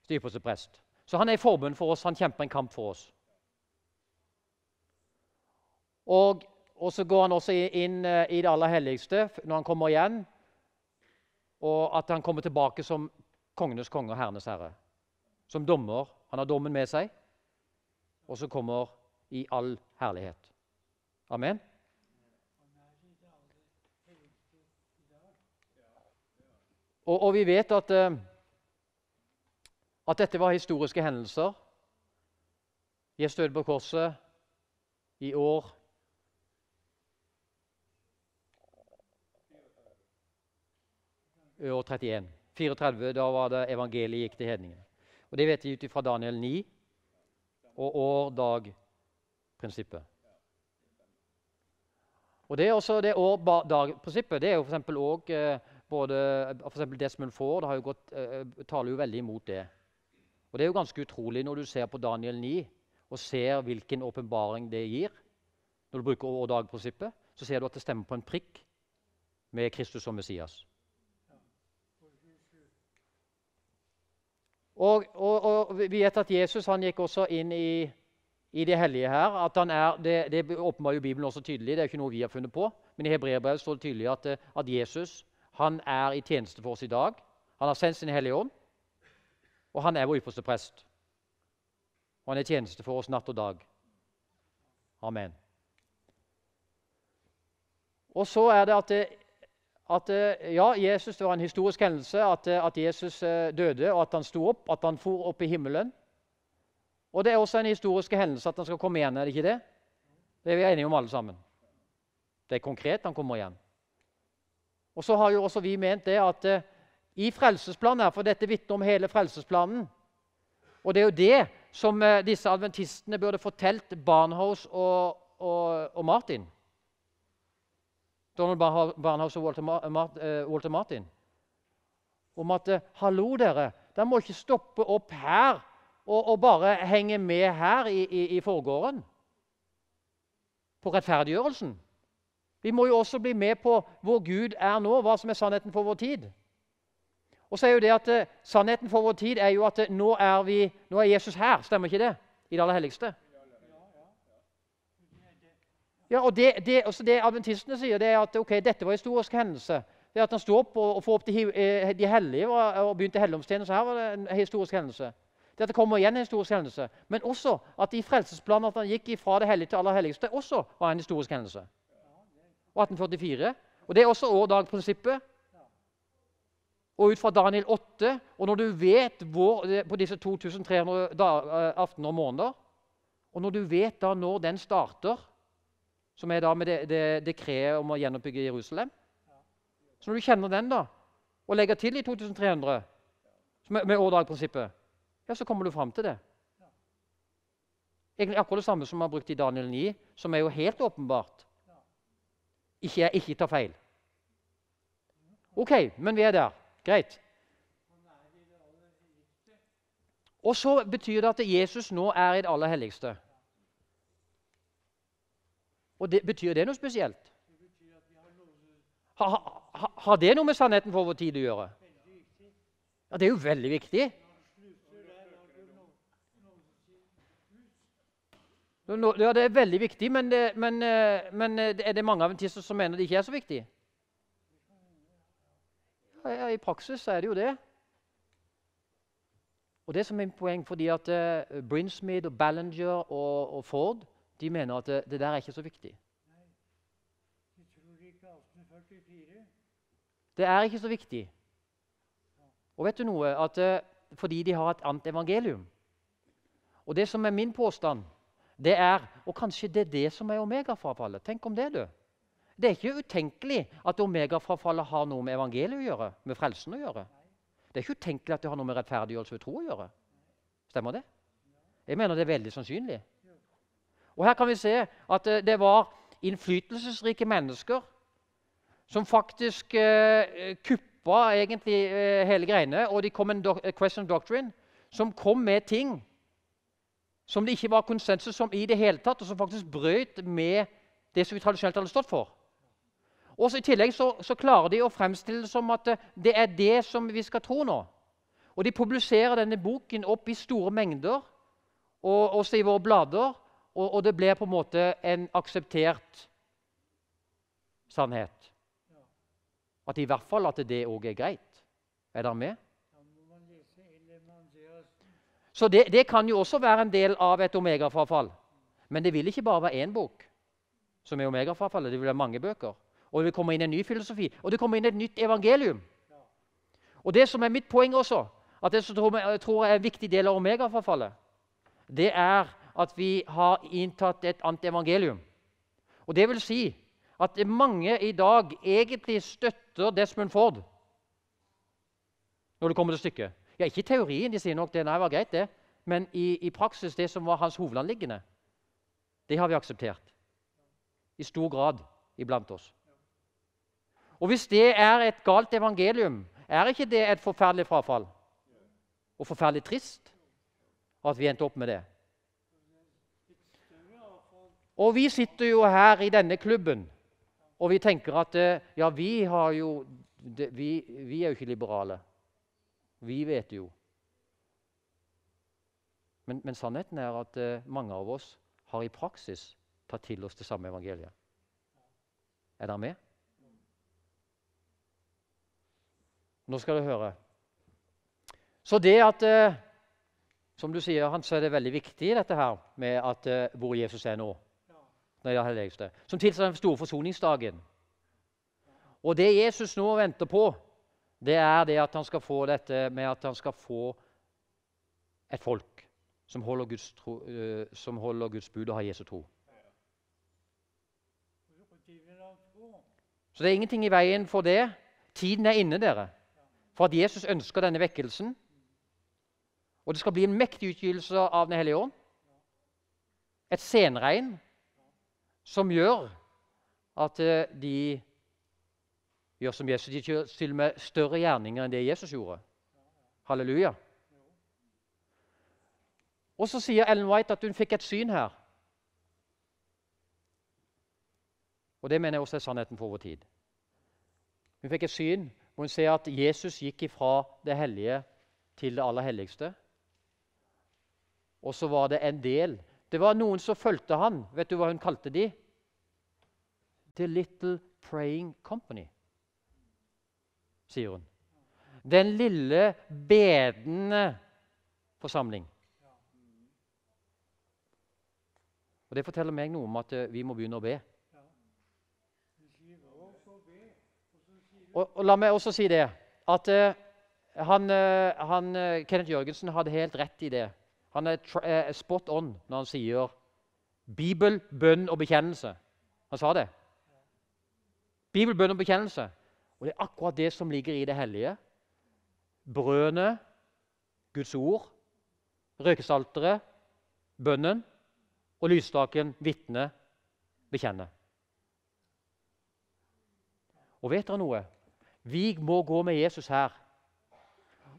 dypeste prest. Så han er i forbund for oss. Han kjemper en kamp for oss. Og, og så går han også inn eh, i det aller helligste når han kommer igjen, og at han kommer tilbake som kongenes konge og herrenes herre. Som dommer. Han har dommen med seg og som kommer i all herlighet. Amen. Og, og vi vet at, eh, at dette var historiske hendelser. Jesu død på korset i år 31. 34, da var det evangeliet gikk til hedningene. Og Det vet vi ut fra Daniel 9 og år-dag-prinsippet. Og Det er også det år-dag-prinsippet. Det er jo f.eks. òg eh, både eh, for Desmond Ford har jo gått, eh, taler jo veldig imot det. Og Det er jo ganske utrolig når du ser på Daniel 9 og ser hvilken åpenbaring det gir. Når du bruker år-dag-prinsippet, så ser du at det stemmer på en prikk med Kristus og Messias. Og, og, og vi vet at Jesus han gikk også inn i, i det hellige her. at han er, Det, det åpenbarer jo Bibelen også tydelig, det er jo ikke noe vi har funnet på. Men i Hebreerbrevet står det tydelig at, eh, at, Jesus han er i tjeneste for oss i dag. Han har sendt sin Hellige Ånd, og han er vår ypperste prest. Og han er tjeneste for oss natt og dag. Amen. Og så er det at det, at eh, ja, Jesus, det var en historisk hendelse at, eh, at, Jesus eh, døde, og at han sto opp, at han for opp i himmelen. Og det er også en historisk hendelse at han skal komme igjen, er det ikke det? Det er vi enige om alle sammen. Det er konkret, han kommer igjen. Og så har jo også vi ment det at i frelsesplanen her, for dette vitner om hele frelsesplanen Og det er jo det som disse adventistene burde fortalt Barnhouse og, og, og Martin. Donald Barnhouse og Walter Martin om at eh, hallo, dere, dere må ikke stoppe opp her og, og bare henge med her i, i, i forgården. På rettferdiggjørelsen. Vi må jo også bli med på hvor Gud er nå, hva som er sannheten for vår tid. Og så er jo det at eh, Sannheten for vår tid er jo at eh, nå er, vi, nå er Jesus her. Stemmer ikke det? I det aller helligste. Ja, og det, det, altså det adventistene sier, det er at ok, dette var en historisk hendelse. Det at han sto opp og, og får opp de, eh, de hellige og, og begynte helligdomstjeneste her, var det en historisk hendelse. Det at det kommer igjen en historisk hendelse. Men også at i frelsesplanen at han gikk fra det hellige til aller helligste, også var en historisk hendelse. Og 1844. Og det er også år-dag-prinsippet. Og ut fra Daniel 8 Og når du vet hvor på disse 2300 eh, aftener og måneder Og når du vet da når den starter som er da med det, det dekretet om å gjenoppbygge Jerusalem. Så når du kjenner den, da, og legger til i 2300 med, med årdag ja, så kommer du fram til det. Egentlig akkurat det samme som man har brukt i Daniel 9, som er jo helt åpenbart. Ikke, jeg ikke tar feil. OK, men vi er der. Greit. Og så betyr det at Jesus nå er i det aller helligste. Og det, Betyr det noe spesielt? Har, ha, har, det noe med sannheten for vår tid å gjøre? Ja, Det er jo veldig viktig. Ja, Det er veldig viktig, men, det, men, eh, men eh, er det mange av aventister som mener det ikke er så viktig? Ja, I praksis er det jo det. Og det som er mitt poeng, fordi at eh, Brinsmead og Ballinger og, og Ford de mener at det, det der er ikke så viktig. Nei, de tror ikke 1844. Det er ikke så viktig. Og vet du noe? At, eh, fordi de har et annet evangelium. Og det som er min påstand, det er Og kanskje det er det som er omegafrafallet. Tenk om det, du. Det er ikke utenkelig at omegafrafallet har noe med evangeliet å gjøre. Med frelsen å gjøre. Det er ikke utenkelig at det har noe med rettferdiggjørelse ved tro å gjøre. Stemmer det? Jeg mener det er veldig sannsynlig. Og Her kan vi se at eh, det var innflytelsesrike mennesker som faktisk eh, kuppa egentlig eh, hele greiene. Og de kom en do eh, question doctrine som kom med ting som det ikke var konsensus om i det hele tatt, og som faktisk brøt med det som vi tradisjonelt hadde stått for. Og så I tillegg så, så, klarer de å fremstille det som at eh, det er det som vi skal tro nå. Og De publiserer denne boken opp i store mengder, og også i våre blader og, og, det blir på en måte en akseptert sannhet. At i hvert fall at det òg er greit. Er dere med? Så det, det, kan jo også være en del av et omegafrafall. Men det vil ikke bare være én bok som er omegafrafallet. Det vil være mange bøker. Og det vil komme inn en ny filosofi. Og det kommer inn et nytt evangelium. Og det som er mitt poeng også, at det som jeg tror er en viktig del av omegafrafallet, det er at vi har inntatt et annet evangelium. Og Det vil si at mange i dag egentlig støtter Desmond Ford når det kommer til stykket. Ja, Ikke i teorien, de sier nok det nei, var greit, det, men i, i praksis det som var hans hovedanliggende. Det har vi akseptert i stor grad iblant oss. Og hvis det er et galt evangelium, er ikke det et forferdelig frafall? Og forferdelig trist at vi endte opp med det. Og vi sitter jo her i denne klubben, og vi tenker at eh, ja, vi har jo vi, vi er jo ikke liberale. Vi vet jo. Men, men, sannheten er at eh, mange av oss har i praksis tatt til oss det samme evangeliet. Er dere med? Nå skal dere høre. Så det at eh, Som du sier, Hans, så er det veldig viktig dette her med at, hvor Jesus er nå helligste, som tilsier den store forsoningsdagen. Og det Jesus nå venter på, det er det at han skal få dette med at han skal få et folk som holder Guds, tro, eh, som holder Guds bud og har Jesu tro. Så det er ingenting i veien for det. Tiden er inne, dere, for at Jesus ønsker denne vekkelsen. Og det skal bli en mektig utgytelse av Den hellige ånd. Et senregn som gjør at eh, de gjør som Jesus. De stiller med større gjerninger enn det Jesus gjorde. Halleluja. Og så sier Ellen White at hun fikk et syn her. Og det mener jeg også er sannheten for vår tid. Hun fikk et syn hvor hun ser at Jesus gikk ifra det hellige til det aller helligste. Og så var det en del det var noen som fulgte han. Vet du hva hun kalte de? The Little Praying Company, sier hun. Den lille, bedende forsamling. Og Det forteller meg noe om at eh, vi må begynne å be. Og, og la meg også si det at eh, han, eh, han, Kenneth Jørgensen hadde helt rett i det. Han er spot on når han sier Bibel, bønn og bekjennelse. Han sa det. Bibel, bønn og bekjennelse. Og det er akkurat det som ligger i det hellige. Brødene, Guds ord, røkesalteret, bønnen og lysstaken, vitne, bekjenne. Og vet dere noe? Vi må gå med Jesus her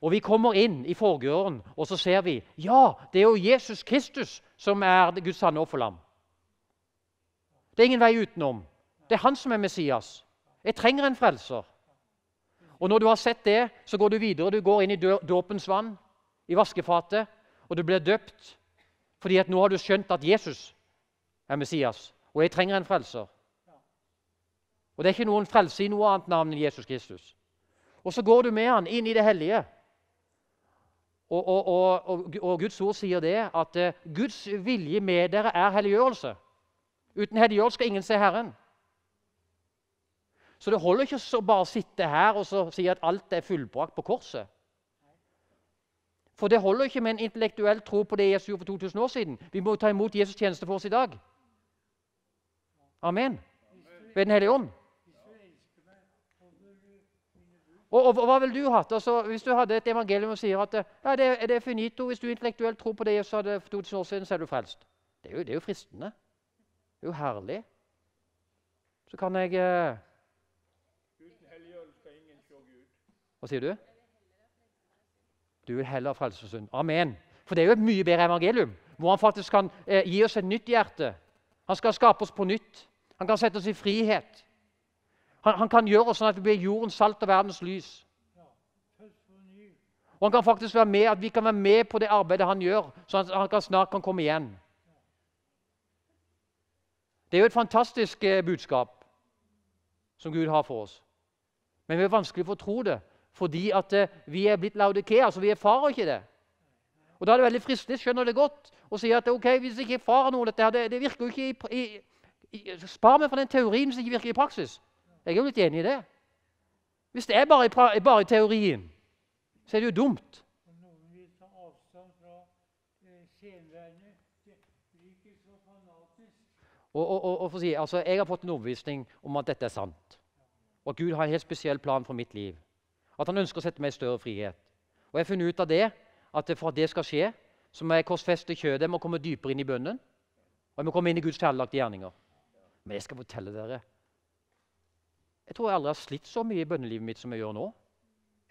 og vi kommer inn i forgården, og så ser vi ja, det er jo Jesus Kristus som er Guds sanne offerlam. Det er ingen vei utenom. Det er han som er Messias. Jeg trenger en frelser. Og Når du har sett det, så går du videre. Du går inn i dåpens vann, i vaskefatet, og du blir døpt fordi at nå har du skjønt at Jesus er Messias, og jeg trenger en frelser. Og Det er ikke noen frelse i noe annet navn enn Jesus Kristus. Og så går du med han inn i det hellige. Og, og, og, og, Guds ord sier det, at eh, Guds vilje med dere er helliggjørelse. Uten helliggjørelse skal ingen se Herren. Så det holder ikke så bare å sitte her og si at alt er fullbrakt på korset. For det holder ikke med en intellektuell tro på det Jesus gjorde for 2000 år siden. Vi må ta imot Jesus' tjeneste for oss i dag. Amen. Ved Den hellige ånd. Og, og, og hva ville du hatt? Altså, hvis du hadde et evangelium som sier at ja, det, det, finito, hvis du intellektuelt tror på det Jesus hadde for 2000 år siden, så er du frelst. Det er jo, det er jo fristende. Det er jo herlig. Så kan jeg eh... Uten helligånd skal ingen se Gud. Hva sier du? Du vil heller frelse for synd. Amen. For det er jo et mye bedre evangelium, hvor han faktisk kan eh, gi oss et nytt hjerte. Han skal skape oss på nytt. Han kan sette oss i frihet. Han, han kan gjøre oss sånn at vi blir jordens salt og verdens lys. Og han kan faktisk være med, at vi kan være med på det arbeidet han gjør, sånn at han kan snart kan komme igjen. Det er jo et fantastisk eh, budskap som Gud har for oss. Men vi er vanskelig for å tro det, fordi at eh, vi er blitt Laudikea, så vi erfarer ikke det. Og Da er det veldig fristende, skjønner det godt, å si at ok, hvis jeg ikke erfarer noe av dette her, det, det, virker jo ikke i, i, i Spar meg for den teorien hvis det ikke virker i praksis. Jeg er jo litt enig i det. Hvis det er bare i, bare i teorien, så er det jo dumt. Eh, og, og, og, og si, altså, Jeg har fått en overbevisning om at dette er sant. Og at Gud har en helt spesiell plan for mitt liv. At han ønsker å sette meg i større frihet. Og Jeg har funnet ut av det at for at det skal skje, så må jeg korsfeste kjødet. Jeg må komme dypere inn i bønnen. Og jeg må komme inn i Guds kjærlighet gjerninger. Men jeg skal fortelle dere jeg tror jeg aldri har slitt så mye i bønnelivet mitt som jeg gjør nå.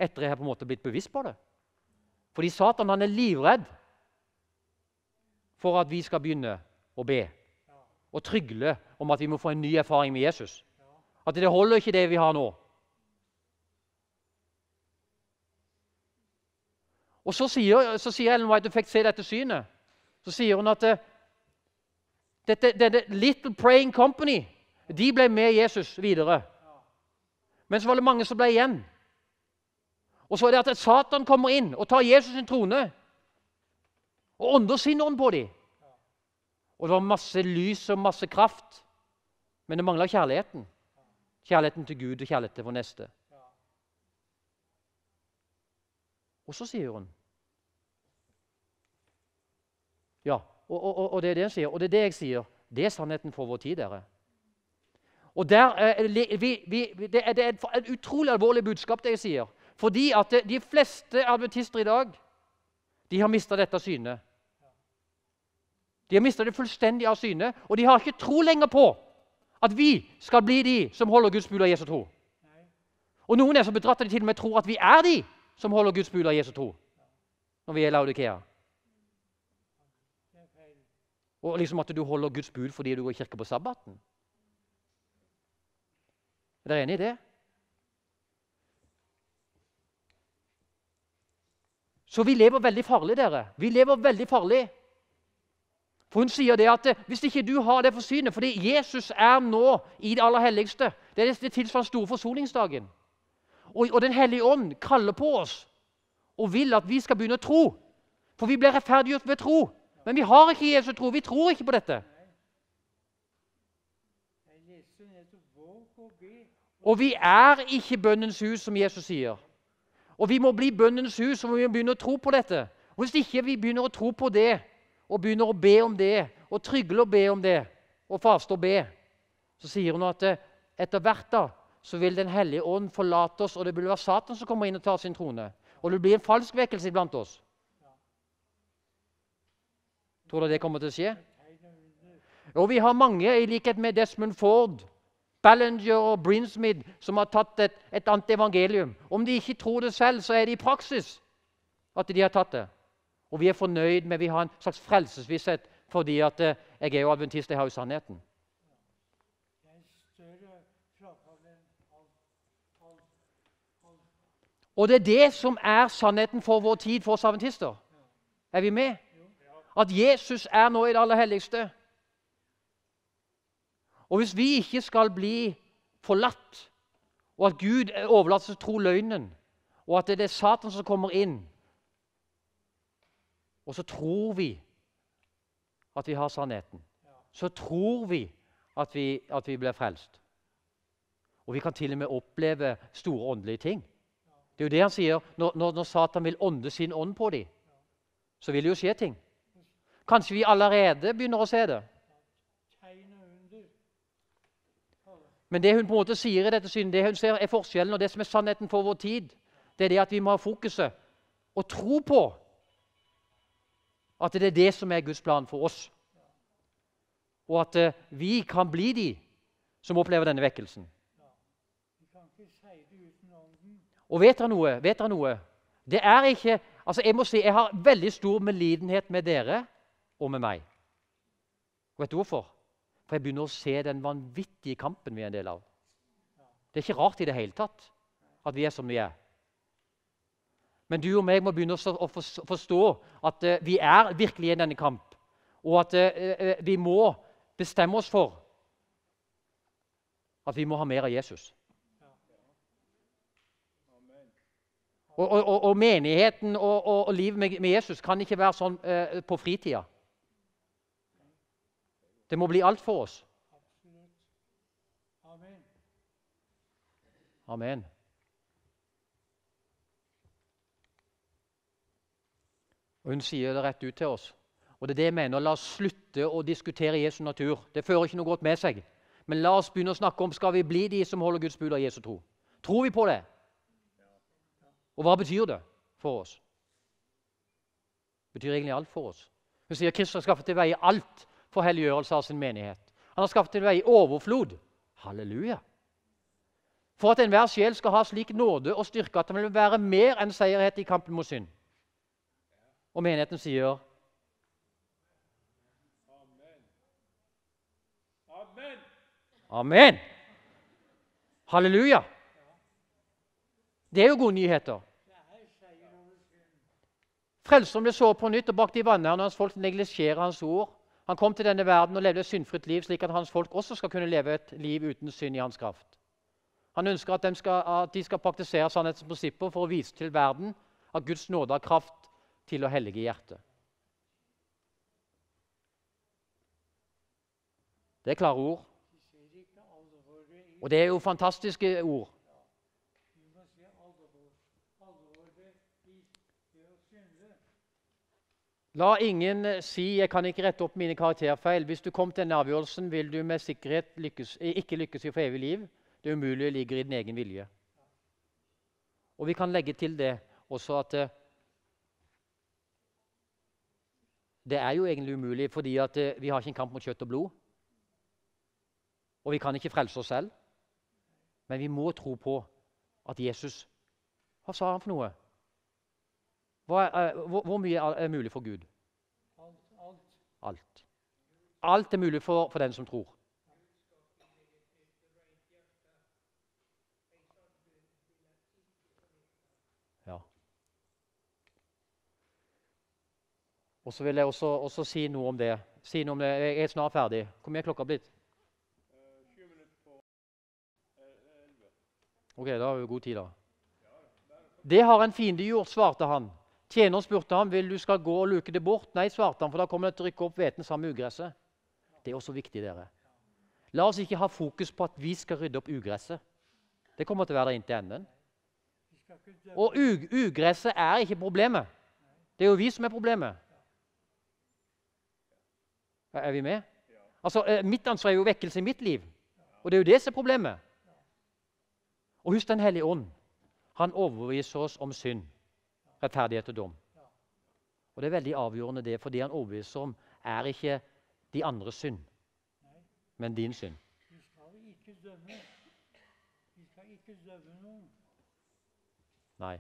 Etter jeg har på en måte blitt bevisst på det. Fordi Satan han er livredd for at vi skal begynne å be og trygle om at vi må få en ny erfaring med Jesus. At det holder ikke det vi har nå. Og Så sier, så sier Ellen White, du fikk se dette synet, så sier hun at eh, dette, dette Little Praying Company de ble med Jesus videre. Men så var det mange som ble igjen. Og så er det at Satan kommer inn og tar Jesus sin trone og ånder sin ånd på dem. Og det var masse lys og masse kraft, men det mangla kjærligheten. Kjærligheten til Gud og kjærligheten til vår neste. Og så sier hun Ja, og, og, og det er det hun sier, og det er det jeg sier. Det er sannheten for vår tid, dere. Og der, eh, vi, vi, det, er, det, er, et utrolig alvorlig budskap, det jeg sier. Fordi at eh, de fleste adventister i dag de har mista dette synet. De har mista det fullstendig av syne, og de har ikke tro lenger på at vi skal bli de som holder Guds bud av Jesu tro. Og noen er så bedratt at de til og med tror at vi er de som holder Guds bud av Jesu tro. Når vi er Laudikea. Og liksom at du holder Guds bud fordi du går i kirke på sabbaten. Er dere enig i det? Så vi lever veldig farlig, dere. Vi lever veldig farlig. For Hun sier det at eh, hvis ikke du har det for synet Fordi Jesus er nå i det aller helligste. Det er det tilsvarende store forsoningsdagen. Og, og Den hellige ånd kaller på oss og vil at vi skal begynne å tro. For vi blir rettferdiggjort ved tro. Men vi har ikke Jesu tro. Vi tror ikke på dette. Og vi er ikke bønnens hus, som Jesus sier. Og vi må bli bønnens hus, og vi må begynne å tro på dette. Og hvis ikke vi begynner å tro på det, og begynner å be om det, og trygle og be om det, og faste og be, så sier hun at eh, etter hvert da, så vil Den hellige ånd forlate oss, og det vil være Satan som kommer inn og tar sin trone. Og det blir en falsk vekkelse iblant oss. Tror du det kommer til å skje? Og vi har mange, i likhet med Desmond Ford, Ballinger og Brinsmith, som har tatt et, et annet evangelium. Om de ikke tror det selv, så er det i praksis at de har tatt det. Og vi er fornøyd med Vi har en slags frelsesvisshet fordi at eh, jeg er jo adventist, jeg har jo sannheten. Og det er det som er sannheten for vår tid, for oss adventister. Er vi med? At Jesus er nå i det aller helligste. Og hvis vi ikke skal bli forlatt, og at Gud overlater til å tro løgnen, og at det er Satan som kommer inn Og så tror vi at vi har sannheten. Så tror vi at vi, at vi blir frelst. Og vi kan til og med oppleve store åndelige ting. Det er jo det han sier. Når, når, når Satan vil ånde sin ånd på dem, så vil det jo skje ting. Kanskje vi allerede begynner å se det. Men det hun på en måte sier i dette synet, det hun ser er forskjellen, og det som er sannheten for vår tid, det er det at vi må ha fokuset og tro på at det er det som er Guds plan for oss. Og at eh, vi kan bli de som opplever denne vekkelsen. Og vet dere noe? Vet dere noe? Det er ikke Altså, jeg må si jeg har veldig stor medlidenhet med dere og med meg. Vet du hvorfor? For jeg begynner å se den vanvittige kampen vi er en del av. Det er ikke rart i det hele tatt at vi er som vi er. Men du og meg må begynne å forstå at eh, vi er virkelig i denne kamp, og at eh, eh, vi må bestemme oss for at vi må ha mer av Jesus. Og, og, og menigheten og, og, livet med, Jesus kan ikke være sånn på fritida. Det må bli alt for oss. Amen. Amen. Og Hun sier det rett ut til oss. Og det er det jeg mener. La oss slutte å diskutere Jesu natur. Det fører ikke noe godt med seg. Men la oss begynne å snakke om skal vi bli de som holder Guds bud av Jesu tro. Tror vi på det? Og hva betyr det for oss? Det betyr egentlig alt for oss. Hun sier Kristus har skaffet til veie alt for helliggjørelse av sin menighet. Han har skaffet til veie overflod. Halleluja. For at enhver sjel skal ha slik nåde og styrke at den vil være mer enn seierhet i kampen mot synd. Og menigheten sier Amen. Amen. Amen. Halleluja. Det er jo gode nyheter. Frelseren blir såret på nytt og bakt i vanære når hans folk neglisjerer hans ord han kom til denne verden og levde et syndfritt liv, slik at hans folk også skal kunne leve et liv uten synd i hans kraft. Han ønsker at de skal, at de skal praktisere sannhetens prinsipper for å vise til verden at Guds nåde har kraft til å hellige hjertet. Det er klare ord. Og det er jo fantastiske ord. La ingen eh, si 'jeg kan ikke rette opp mine karakterfeil'. Hvis du kom til denne avgjørelsen, vil du med sikkerhet lykkes, eh, ikke lykkes i for evig liv. Det umulige ligger i din egen vilje. Og vi kan legge til det også at eh, Det er jo egentlig umulig, fordi vi har ikke en kamp mot kjøtt og blod. Og vi kan ikke frelse oss selv. Men vi må tro på at Jesus Hva sa han for noe? Er, eh, hvor, hvor, mye er mulig for Gud? Alt. Alt, alt er mulig for, for den som tror. Ja. Og så vil jeg også, også, si noe om det. Si noe om det. Jeg er snart ferdig. Hvor mye er klokka blitt? Eh, eh, ok, da har vi god tid, da. Det har en fiende gjort, svarte han. Tjeneren spurte ham vil du skal gå og luke det bort. Nei, svarte han, for da kommer det til å rykke opp hveten sammen med ugresset. Det er også viktig, dere. La oss ikke ha fokus på at vi skal rydde opp ugresset. Det kommer til å være der inntil enden. Og ugresset er ikke problemet. Det er jo vi som er problemet. Er vi med? Altså, eh, Mitt ansvar er jo vekkelse i mitt liv. Og det er jo det som er problemet. Og husk Den hellige ånd. Han overbeviser oss om synd rettferdighet og dom. Og Det er veldig avgjørende, det, for det han overbeviser om, er ikke de andres synd, men din synd. Vi skal ikke dømme. Vi skal ikke dømme noen. Nei.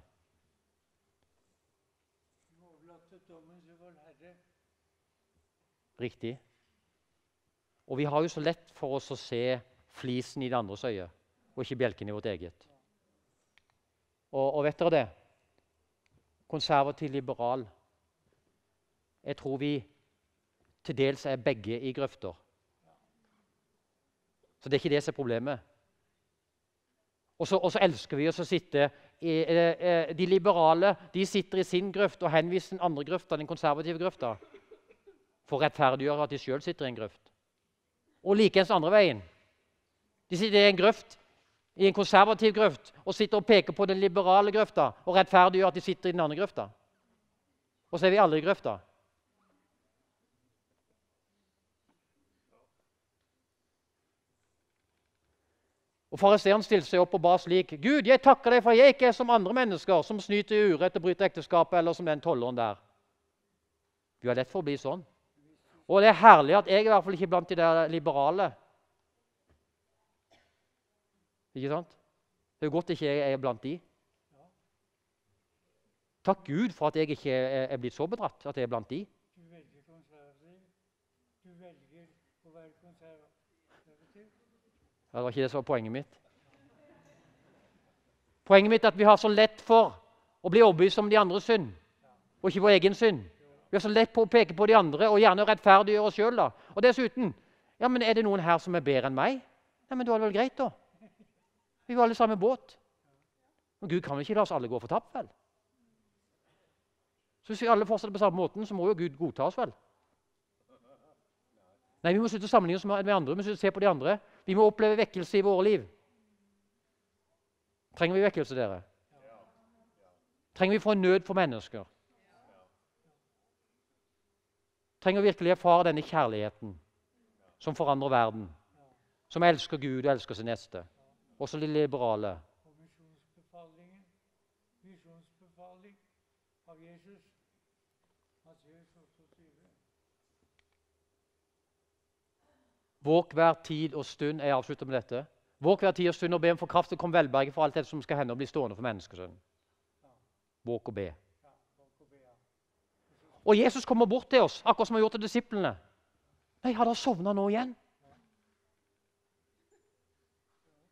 Vi overlater dommen til vår Herre. Riktig. Og vi har jo så lett for oss å se flisen i det andres øye, og ikke bjelken i vårt eget. Og, og vet dere det? konservativ liberal. Jeg tror vi til dels er begge i grøfter. Så det er ikke det som er problemet. Og så, elsker vi oss å sitte i, eh, eh, De liberale de sitter i sin grøft og henviser den andre grøfta, den konservative grøfta, for å rettferdiggjøre at de sjøl sitter i en grøft. Og likeens andre veien. De sitter i en grøft i en konservativ grøft og sitter og peker på den liberale grøfta og rettferdiggjør at de sitter i den andre grøfta. Og så er vi alle i grøfta. Og Fariseeren stilte seg opp og ba slik.: Gud, jeg takker deg for jeg ikke er som andre mennesker, som snyter i urett og bryter ekteskapet, eller som den tolleren der. Vi har lett for å bli sånn. Og det er herlig at jeg i hvert fall ikke er blant de der liberale ikke sant? Det er godt ikke jeg er blant de. Takk Gud for at jeg ikke er blitt så bedratt at jeg er blant de. Du velger konservativ. Du velger å være konservativ. Ja, det var ikke det som var poenget mitt. Poenget mitt er at vi har så lett for å bli overbevist om de andres synd, og ikke vår egen synd. Vi har så lett på å peke på de andre og gjerne rettferdiggjøre oss sjøl. Og dessuten ja, men 'Er det noen her som er bedre enn meg?' Nei, men da er det vel greit, da. Vi er jo alle sammen båt. Men Gud kan vel ikke la oss alle gå fortapt, vel? Så hvis vi alle fortsetter på samme måten, så må jo Gud godta oss, vel? Nei, vi må slutte å sammenligne oss med andre. Vi må se på de andre. Vi må oppleve vekkelse i våre liv. Trenger vi vekkelse, dere? Trenger vi få en nød for mennesker? Trenger vi virkelig erfare denne kjærligheten som forandrer verden? Som elsker Gud og elsker sin neste? også de liberale. Våk hver tid og stund. Jeg avslutter med dette. Våk hver tid og stund og be om for kraft til å komme velberget for alt det som skal hende og bli stående for menneskesønnen. Våk og be. Og Jesus kommer bort til oss, akkurat som han har gjort til disiplene. Nei, har dere sovna nå igjen?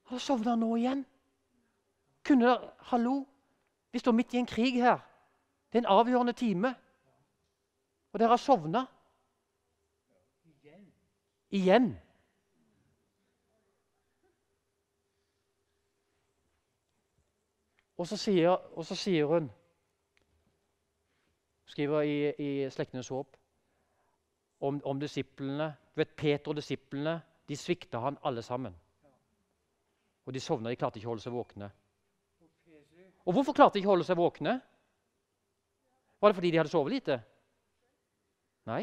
Har du sovna nå igjen? Kunne dere, Hallo, vi står midt i en krig her. Det er en avgjørende time. Og dere har sovna. Igjen. Og så sier, og så sier hun skriver i, i Slektenes håp om, om disiplene. Du vet, Peter og disiplene de svikta han alle sammen. Og de sovna. De klarte ikke å holde seg våkne. Og hvorfor klarte de ikke å holde seg våkne? Var det fordi de hadde sovet lite? Nei.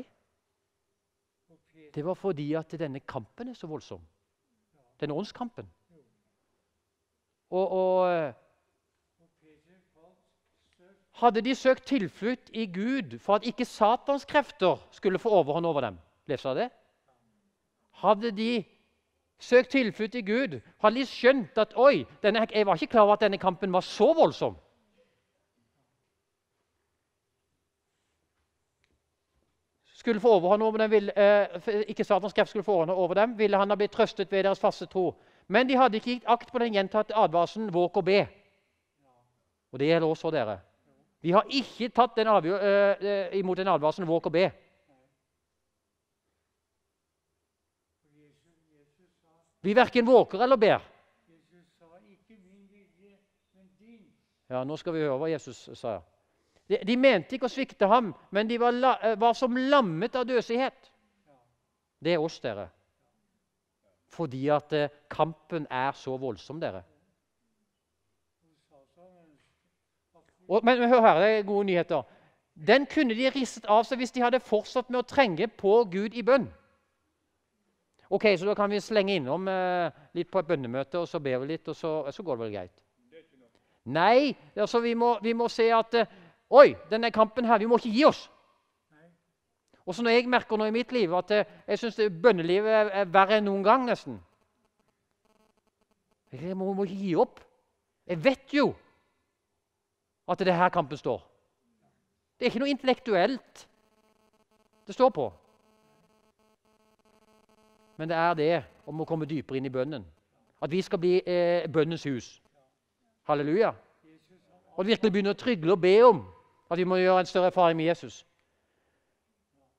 Det var fordi at denne kampen er så voldsom. Denne åndskampen. Og, og, eh, Hadde de søkt tilflukt i Gud for at ikke Satans krefter skulle få overhånd over dem? Lefsa det? Hadde de Søk tilflukt i Gud, hadde de skjønt at oi, denne, jeg var ikke klar over at denne kampen var så voldsom. skulle få overhånd over dem, ville, eh, ikke Satans kreft skulle få overhånd over dem, ville han ha blitt trøstet ved deres faste tro. Men de hadde ikke gitt akt på den gjentatte advarselen og be. Og det gjelder også dere. Vi har ikke tatt den eh, eh, imot den advarselen vår KB. Vi verken våker eller ber. Ja, Nå skal vi høre hva Jesus sa. De, de mente ikke å svikte ham, men de var, la, eh, var som lammet av døsighet. Det er oss, dere. Fordi at eh, kampen er så voldsom, dere. Og, men hør her, det er gode nyheter. Den kunne de ristet av seg hvis de hadde fortsatt med å trenge på Gud i bønn. Ok, så da kan vi slenge innom eh, litt på et bønnemøte, og så ber vi litt, og så, eh, så går det vel greit. Nei, altså vi må, vi må se at eh, Oi, denne kampen her, vi må ikke gi oss. Og så når jeg merker noe i mitt liv at eh, jeg syns bønnelivet er, er verre enn noen gang, nesten Jeg må, må ikke gi opp. Jeg vet jo at det er her kampen står. Det er ikke noe intellektuelt det står på men det er det om å komme dypere inn i bønnen. At vi skal bli eh, bønnens hus. Halleluja. Og virkelig begynne å trygle og be om at vi må gjøre en større erfaring med Jesus.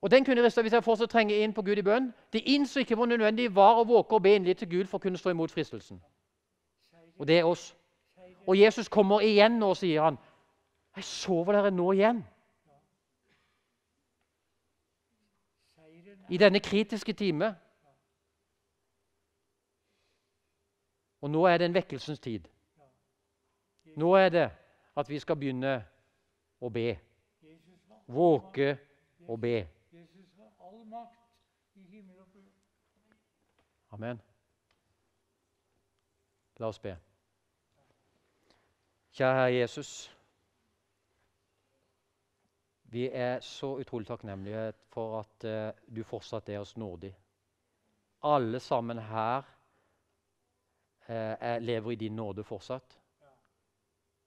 Og den kunne hvis jeg fortsatt trenge inn på Gud i bønn Det innså ikke hvor nødvendig var å våke og be innlig til Gud for å kunne stå imot fristelsen. Og det er oss. Og Jesus kommer igjen nå, sier han. Jeg sover dere nå igjen. I denne kritiske time Og nå er det en vekkelsens tid. Nå er det at vi skal begynne å be. Våke og be. Amen. La oss be. Kjære Herre Jesus. Vi er så utrolig takknemlige for at eh, du fortsatt er oss nådig. Alle sammen her eh, lever i din nåde fortsatt.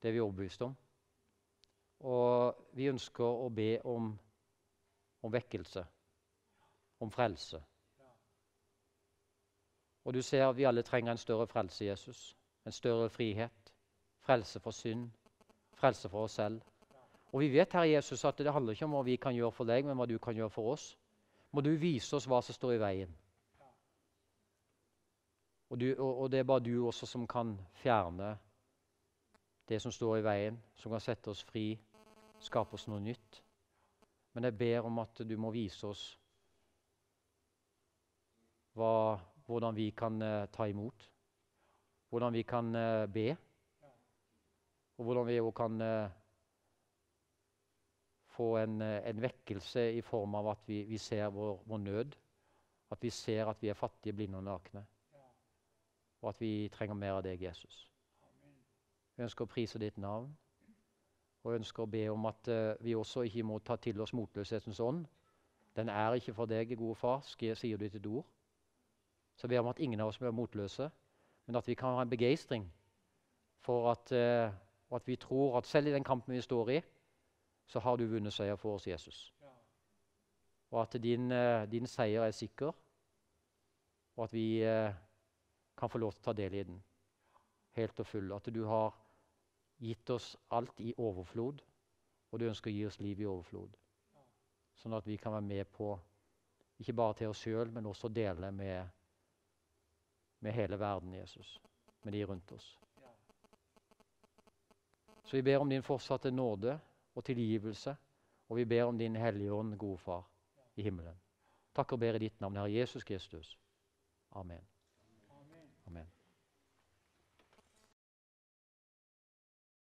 Det er vi overbevist om. Og vi ønsker å be om, om vekkelse, om frelse. Og du ser at vi alle trenger en større frelse Jesus. En større frihet. Frelse for synd. Frelse for oss selv. Og vi vet Herre Jesus, at det handler ikke om hva vi kan gjøre for deg, men hva du kan gjøre for oss. Må du vise oss hva som står i veien. Og, du, og, og det er bare du også som kan fjerne det som står i veien, som kan sette oss fri, skape oss noe nytt. Men jeg ber om at du må vise oss hva, hvordan vi kan eh, ta imot, hvordan vi kan eh, be, og hvordan vi òg kan eh, få en, eh, en, vekkelse i form av at vi, vi ser vår, vår nød, at vi ser at vi er fattige, blinde og nakne og at vi trenger mer av deg, Jesus. Vi ønsker å prise ditt navn og ønsker å be om at eh, vi også ikke må ta til oss motløshetens ånd. Den er ikke for deg, gode far, sier du til ditt ord. Så ber vi om at ingen av oss blir motløse, men at vi kan ha en begeistring for at, eh, at, vi tror at selv i den kampen vi står i, så har du vunnet seier for oss, Jesus. Og at din, eh, din seier er sikker, og at vi kan få lov til å ta del i den helt og full. At du har gitt oss alt i overflod, og du ønsker å gi oss liv i overflod. Sånn at vi kan være med på, ikke bare til oss sjøl, men også dele med, med hele verden, Jesus. Med de rundt oss. Så vi ber om din fortsatte nåde og tilgivelse, og vi ber om din Hellige Ånd, gode Far, i himmelen. Takk og ber i ditt navn, Herre Jesus Kristus. Amen.